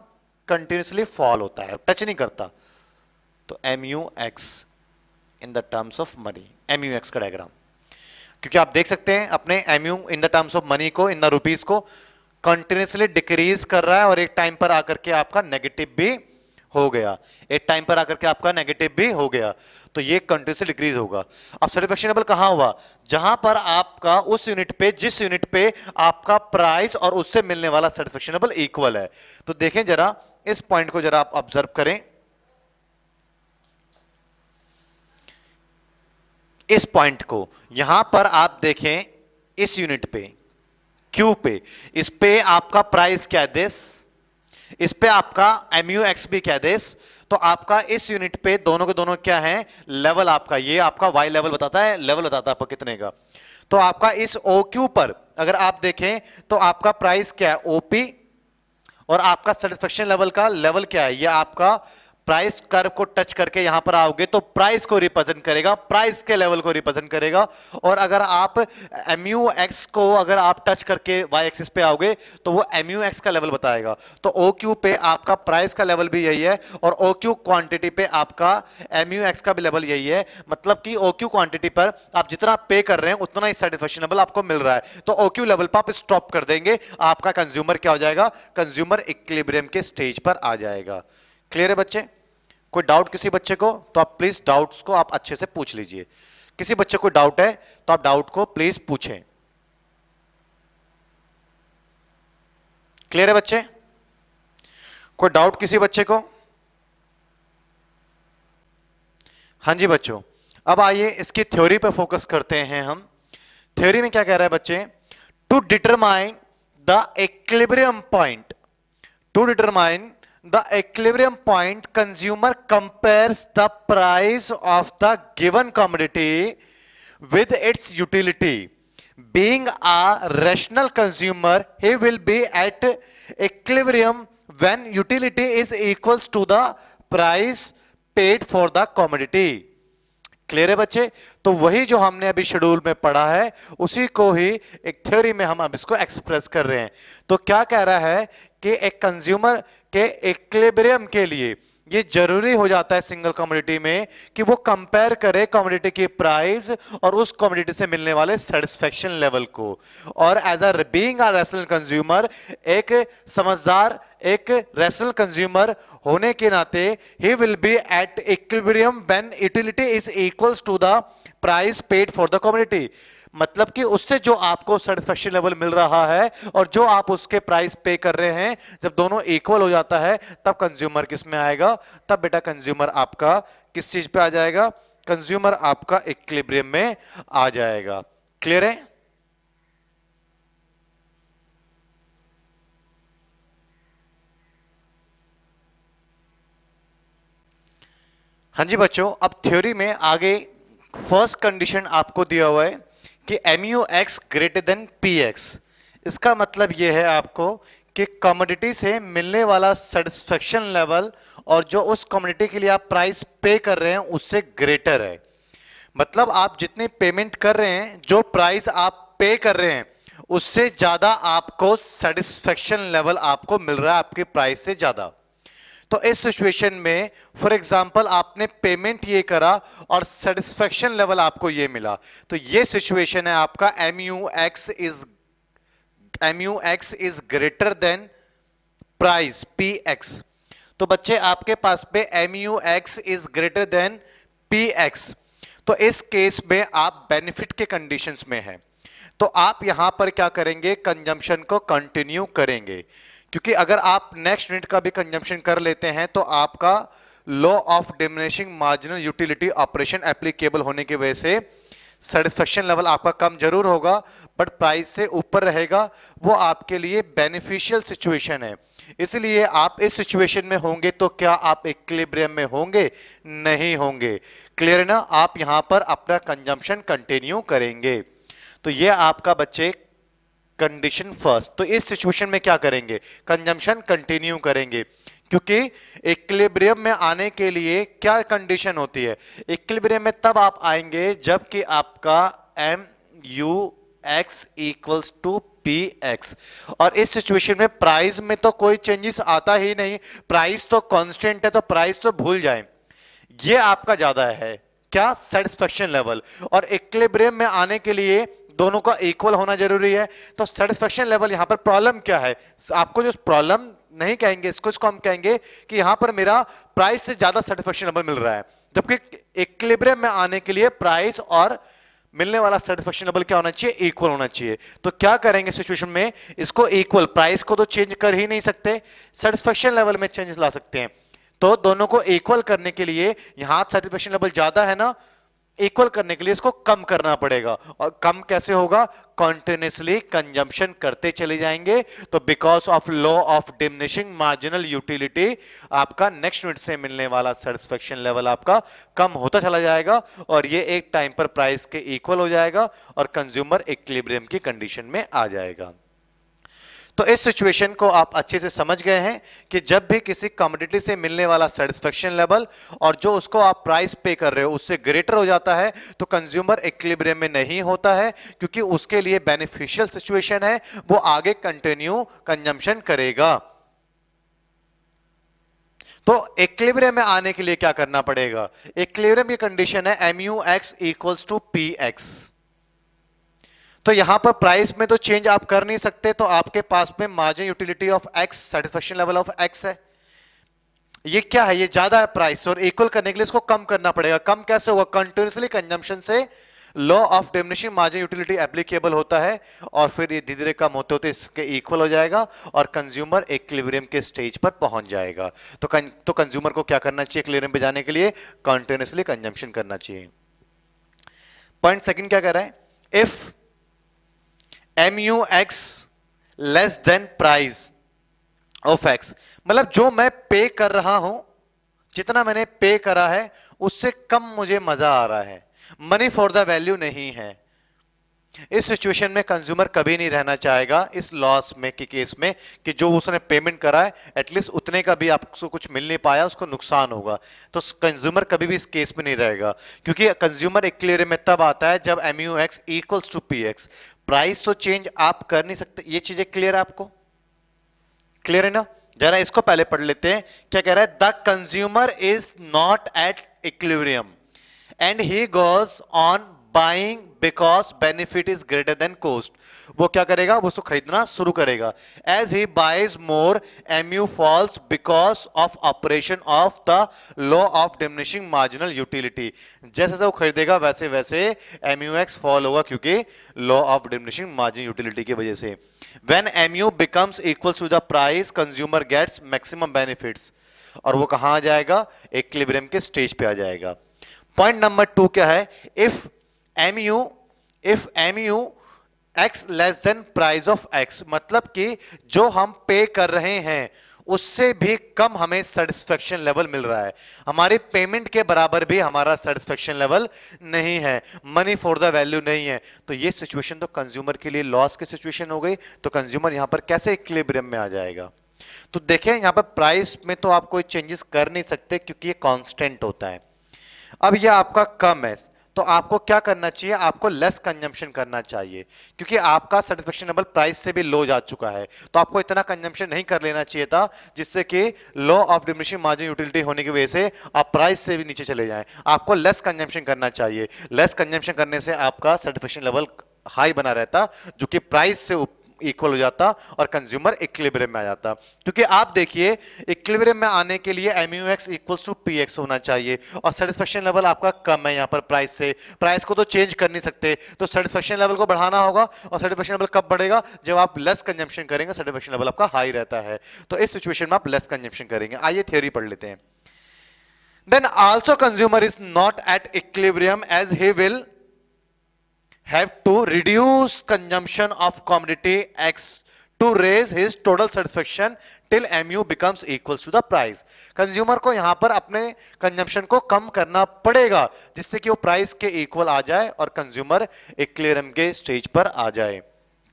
कंटिन्यूसली फॉल होता है टच नहीं करता तो MU X in the terms of money MU X का डायग्राम क्योंकि आप देख सकते हैं अपने MU in the terms of money को इन द रुपीज को कंटिन्यूसली डिक्रीज कर रहा है और एक टाइम पर आकर के आपका नेगेटिव भी हो गया एक टाइम पर आकर के आपका नेगेटिव भी हो गया तो ये कंटिन्यूसली डिक्रीज होगा अब सेटिस्फेक्शनेबल कहां हुआ जहां पर आपका उस यूनिट पे जिस यूनिट पे आपका प्राइस और उससे मिलने वाला सेटिस्फेक्शनेबल इक्वल है तो देखें जरा इस पॉइंट को जरा आप ऑब्जर्व करें इस पॉइंट को यहां पर आप देखें इस यूनिट पे क्यू पे इस पे आपका प्राइस क्या है दिस इस पे आपका एम यू एक्स भी क्या देश तो आपका इस यूनिट पे दोनों के दोनों क्या है लेवल आपका ये आपका वाई लेवल बताता है लेवल बताता है आपका कितने का तो आपका इस ओ क्यू पर अगर आप देखें तो आपका प्राइस क्या है ओपी और आपका सेटिस्फेक्शन लेवल का लेवल क्या है ये आपका प्राइस कर्व को टच करके यहां पर आओगे तो प्राइस को रिप्रेजेंट करेगा प्राइस के लेवल को रिप्रेजेंट करेगा और अगर आप एमयू एक्स को अगर आप टच करके वाई एक्सिस पे आओगे तो वो एमयू एक्स का लेवल बताएगा तो ओ क्यू पे आपका प्राइस का लेवल भी यही है और ओ क्यू क्वांटिटी पे आपका एमयू एक्स का भी लेवल यही है मतलब कि ओ क्यू क्वांटिटी पर आप जितना पे कर रहे हैं उतना ही सेटिस्फेक्शनेबल आपको मिल रहा है तो ओ क्यू लेवल पर आप स्टॉप कर देंगे आपका कंज्यूमर क्या हो जाएगा कंज्यूमर इक्लिब्रियम के स्टेज पर आ जाएगा क्लियर है बच्चे कोई डाउट किसी बच्चे को तो आप प्लीज डाउट्स को आप अच्छे से पूछ लीजिए किसी बच्चे को डाउट है तो आप डाउट को प्लीज पूछें क्लियर है बच्चे कोई डाउट किसी बच्चे को हां जी बच्चों अब आइए इसकी थ्योरी पर फोकस करते हैं हम थ्योरी में क्या कह रहा है बच्चे to determine the equilibrium point to determine the equilibrium point consumer compares the price of the given commodity with its utility being a rational consumer he will be at equilibrium when utility is equals to the price paid for the commodity clear है बच्चे तो वही जो हमने अभी schedule में पढ़ा है उसी को ही एक थ्योरी में हम अब इसको एक्सप्रेस कर रहे हैं तो क्या कह रहा है कि एक कंज्यूमर के इक्लेबरियम के लिए ये जरूरी हो जाता है सिंगल कम्युनिटी में कि वो कंपेयर करे कम्युनिटी की प्राइस और उस कम्युनिटी से मिलने वाले सेटिस्फेक्शन लेवल को और as a being a rational consumer एक समझदार एक रेशनल कंज्यूमर होने के नाते he will be at equilibrium when utility is equals to the price paid for the community मतलब कि उससे जो आपको सेटिस्फेक्शन लेवल मिल रहा है और जो आप उसके प्राइस पे कर रहे हैं जब दोनों इक्वल हो जाता है तब कंज्यूमर किस में आएगा तब बेटा कंज्यूमर आपका किस चीज पे आ जाएगा कंज्यूमर आपका इक्लिब्रियम में आ जाएगा क्लियर है हाँ जी बच्चों अब थ्योरी में आगे फर्स्ट कंडीशन आपको दिया हुआ है कि MU X greater than P X इसका मतलब यह है आपको कि कमोडिटी से मिलने वाला सेटिस्फेक्शन लेवल और जो उस कमोडिटी के लिए आप प्राइस पे कर रहे हैं उससे ग्रेटर है मतलब आप जितने पेमेंट कर रहे हैं जो प्राइस आप पे कर रहे हैं उससे ज्यादा आपको सेटिस्फेक्शन लेवल आपको मिल रहा है आपके प्राइस से ज्यादा तो इस सिचुएशन में फॉर एग्जांपल आपने पेमेंट ये करा और सेटिस्फेक्शन लेवल आपको ये मिला तो ये सिचुएशन है आपका M U X is M U X is greater than price P X तो बच्चे आपके पास पे M U X is greater than P X तो इस केस में आप बेनिफिट के कंडीशंस में हैं तो आप यहां पर क्या करेंगे कंजम्पशन को कंटिन्यू करेंगे क्योंकि अगर आप नेक्स्ट यूनिट का भी कंजम्पशन कर लेते हैं तो आपका law of diminishing marginal utility operation applicable होने की वजह से सेटिस्फेक्शन लेवल आपका कम जरूर होगा बट प्राइस से ऊपर रहेगा वो आपके लिए बेनिफिशियल सिचुएशन है इसलिए आप इस सिचुएशन में होंगे तो क्या आप इक्लिब्रियम में होंगे नहीं होंगे क्लियर ना आप यहां पर अपना कंजम्पशन कंटिन्यू करेंगे तो ये आपका बच्चे कंडीशन फर्स्ट तो इस सिचुएशन में क्या करेंगे कंजम्पशन कंटिन्यू करेंगे क्योंकि इक्विलिब्रियम में आने के लिए क्या कंडीशन होती है इक्विलिब्रियम में तब आप आएंगे जबकि आपका M U X equals to P X और इस सिचुएशन में प्राइस में तो कोई चेंजेस आता ही नहीं प्राइस तो कांस्टेंट है तो प्राइस तो भूल जाए ये आपका ज्यादा है क्या सेटिस्फेक्शन लेवल और इक्विलिब्रियम में आने के लिए दोनों का इक्वल होना जरूरी है तो सेटिस्फेक्शन लेवल यहां पर प्रॉब्लम क्या है आपको जो प्रॉब्लम नहीं कहेंगे इसको इसको हम कहेंगे कि यहां पर मेरा प्राइस से ज्यादा सेटिस्फेक्शन लेवल मिल रहा है जबकि इक्लिब्रियम में आने के लिए प्राइस और मिलने वाला सेटिस्फेक्शन लेवल क्या होना चाहिए इक्वल होना चाहिए तो क्या करेंगे सिचुएशन में इसको इक्वल प्राइस को तो चेंज कर ही नहीं सकते सेटिस्फेक्शन लेवल में चेंज ला सकते हैं तो दोनों को इक्वल करने के लिए यहां सेटिस्फेक्शन लेवल ज्यादा है ना इक्वल करने के लिए इसको कम करना पड़ेगा और कम कैसे होगा कॉन्टिन्यूसली कंजम्पशन करते चले जाएंगे तो because of law of diminishing marginal utility आपका नेक्स्ट यूनिट से मिलने वाला सेटिस्फेक्शन लेवल आपका कम होता चला जाएगा और ये एक टाइम पर प्राइस के इक्वल हो जाएगा और कंज्यूमर इक्लिब्रियम की कंडीशन में आ जाएगा तो इस सिचुएशन को आप अच्छे से समझ गए हैं कि जब भी किसी कमोडिटी से मिलने वाला सेटिस्फेक्शन लेवल और जो उसको आप प्राइस पे कर रहे हो उससे ग्रेटर हो जाता है तो कंज्यूमर इक्विलिब्रियम में नहीं होता है क्योंकि उसके लिए बेनिफिशियल सिचुएशन है वो आगे कंटिन्यू कंजम्पन करेगा तो इक्लिब्रियम में आने के लिए क्या करना पड़ेगा इक्लिब्रियम की कंडीशन है M U X equals to P X तो यहां पर प्राइस में तो चेंज आप कर नहीं सकते तो आपके पास में margin utility of X satisfaction level of X है ये क्या है ये ज्यादा है प्राइस और इक्वल करने के लिए इसको कम करना पड़ेगा कम कैसे होगा कंटिन्यूसली कंजम्पशन से law of diminishing margin utility applicable होता है और फिर ये धीरे धीरे कम होते होते इसके इक्वल हो जाएगा और कंज्यूमर एक के स्टेज पर पहुंच जाएगा तो कं, तो कंज्यूमर को क्या करना चाहिए क्लिवरियम पे जाने के लिए कंटिन्यूसली कंजम्पशन करना चाहिए पॉइंट सेकंड क्या कह रहा है if M U X less than price of X मतलब जो मैं पे कर रहा हूं जितना मैंने पे करा है उससे कम मुझे मजा आ रहा है मनी फॉर द वैल्यू नहीं है इस सिचुएशन में कंज्यूमर कभी नहीं रहना चाहेगा इस लॉस में के केस में कि जो उसने पेमेंट करा है एटलीस्ट उतने का भी आपको कुछ मिल नहीं पाया उसको नुकसान होगा तो कंज्यूमर कभी भी इस केस में नहीं रहेगा क्योंकि कंज्यूमर एक क्लियर में तब आता है जब MU X equals to P X price तो चेंज आप कर नहीं सकते ये चीजें क्लियर है आपको क्लियर है ना जरा इसको पहले पढ़ लेते हैं क्या कह रहा है the consumer is not at equilibrium and he goes on buying because benefit is greater than cost वो क्या करेगा वो उसको खरीदना शुरू करेगा as he buys more MU falls because of operation of the law of diminishing marginal utility जैसे जैसे वो खरीदेगा वैसे वैसे एमयू एक्स फॉल होगा क्योंकि law of diminishing margin utility की वजह से when MU becomes equal to the price consumer gets maximum benefit और वो कहा जाएगा एक्लिब्रियम के स्टेज पे आ जाएगा पॉइंट नंबर टू क्या है if mu if mu x less than price of x मतलब कि जो हम पे कर रहे हैं उससे भी कम हमें सेटिस्फेक्शन लेवल मिल रहा है हमारे पेमेंट के बराबर भी हमारा सेटिस्फेक्शन लेवल नहीं है मनी फॉर द वैल्यू नहीं है तो ये सिचुएशन तो कंज्यूमर के लिए लॉस की सिचुएशन हो गई तो कंज्यूमर यहां पर कैसे इक्लिब्रियम में आ जाएगा तो देखें यहां पर प्राइस में तो आप कोई चेंजेस कर नहीं सकते क्योंकि ये कॉन्स्टेंट होता है अब यह आपका कम है तो आपको क्या करना चाहिए आपको लेस कंजम्पशन करना चाहिए क्योंकि आपका सेटिस्फेक्शन लेवल प्राइस से भी लो जा चुका है तो आपको इतना कंजम्पशन नहीं कर लेना चाहिए था जिससे कि law of diminishing margin utility होने की वजह से आप प्राइस से भी नीचे चले जाएं आपको लेस कंजम्पशन करना चाहिए लेस कंजम्पशन करने से आपका सेटिस्फेक्शन लेवल हाई बना रहता जो कि प्राइस से उप... इक्वल हो जाता और कंज्यूमर इक्लिब्रियम में आ जाता क्योंकि आप देखिए इक्लिब्रियम में आने के लिए M U X equal to P X होना चाहिए और सेटिस्फेक्शन लेवल आपका कम है यहाँ पर प्राइस से प्राइस को तो चेंज कर नहीं सकते तो सेटिस्फेक्शन लेवल को बढ़ाना होगा और सेटिस्फेक्शन लेवल कब बढ़ेगा जब आप लेस कंजम्पशन करेंगे सेटिस्फेक्शन लेवल आपका हाई रहता है तो इस सिचुएशन में आप लेस कंजम्पशन करेंगे आइए थ्योरी पढ़ लेते हैं then also consumer is not at equilibrium as he will have to reduce consumption of commodity X to raise his total satisfaction till mu becomes equals to the price. Consumer को यहां पर अपने consumption को कम करना पड़ेगा जिससे कि वो प्राइस के इक्वल आ जाए और कंज्यूमर इक्लेरम के स्टेज पर आ जाए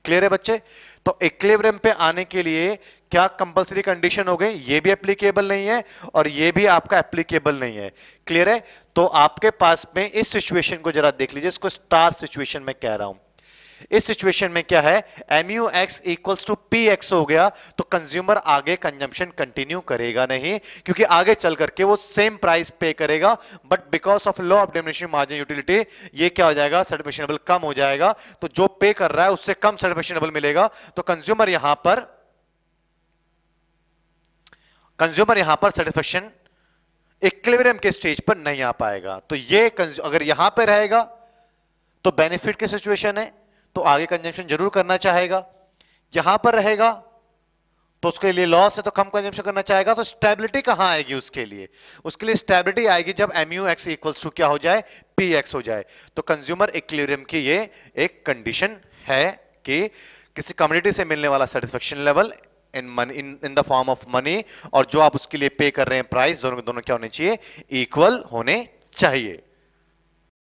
क्लियर है बच्चे तो इक्लेवरम पे आने के लिए क्या कंपलसरी कंडीशन हो गई ये भी एप्लीकेबल नहीं है और ये भी आपका एप्लीकेबल नहीं है क्लियर है तो आपके पास में इस सिचुएशन को जरा देख लीजिए इसको स्टार सिचुएशन में कह रहा हूं इस सिचुएशन में क्या है M U X equals to P X हो गया तो कंज्यूमर आगे कंजम्पशन कंटिन्यू करेगा नहीं क्योंकि आगे चल करके वो सेम प्राइस पे करेगा but because of law of diminishing margin utility ये क्या हो जाएगा सर्टिफिकेशनबल कम हो जाएगा तो जो पे कर रहा है उससे कम सर्टिफिकेशनबल मिलेगा तो कंज्यूमर यहां पर कंज्यूमर यहां पर सेटिस्फेक्शन इक्लेवरियम के स्टेज पर नहीं आ पाएगा तो ये अगर यहां पर रहेगा तो बेनिफिट की सिचुएशन है तो आगे कंजम्पशन जरूर करना चाहेगा यहां पर रहेगा तो उसके लिए लॉस है तो कम कंजम्पशन करना चाहेगा तो स्टेबिलिटी कहां आएगी उसके लिए उसके लिए स्टेबिलिटी आएगी जब M U X equal to क्या हो जाए पी एक्स हो जाए तो कंज्यूमर इक्लेवरियम की ये एक कंडीशन है कि किसी कम्युनिटी से मिलने वाला satisfaction level in money in in the form of money और जो आप उसके लिए पे कर रहे हैं प्राइस दोनों के दोनों क्या होने चाहिए इक्वल होने चाहिए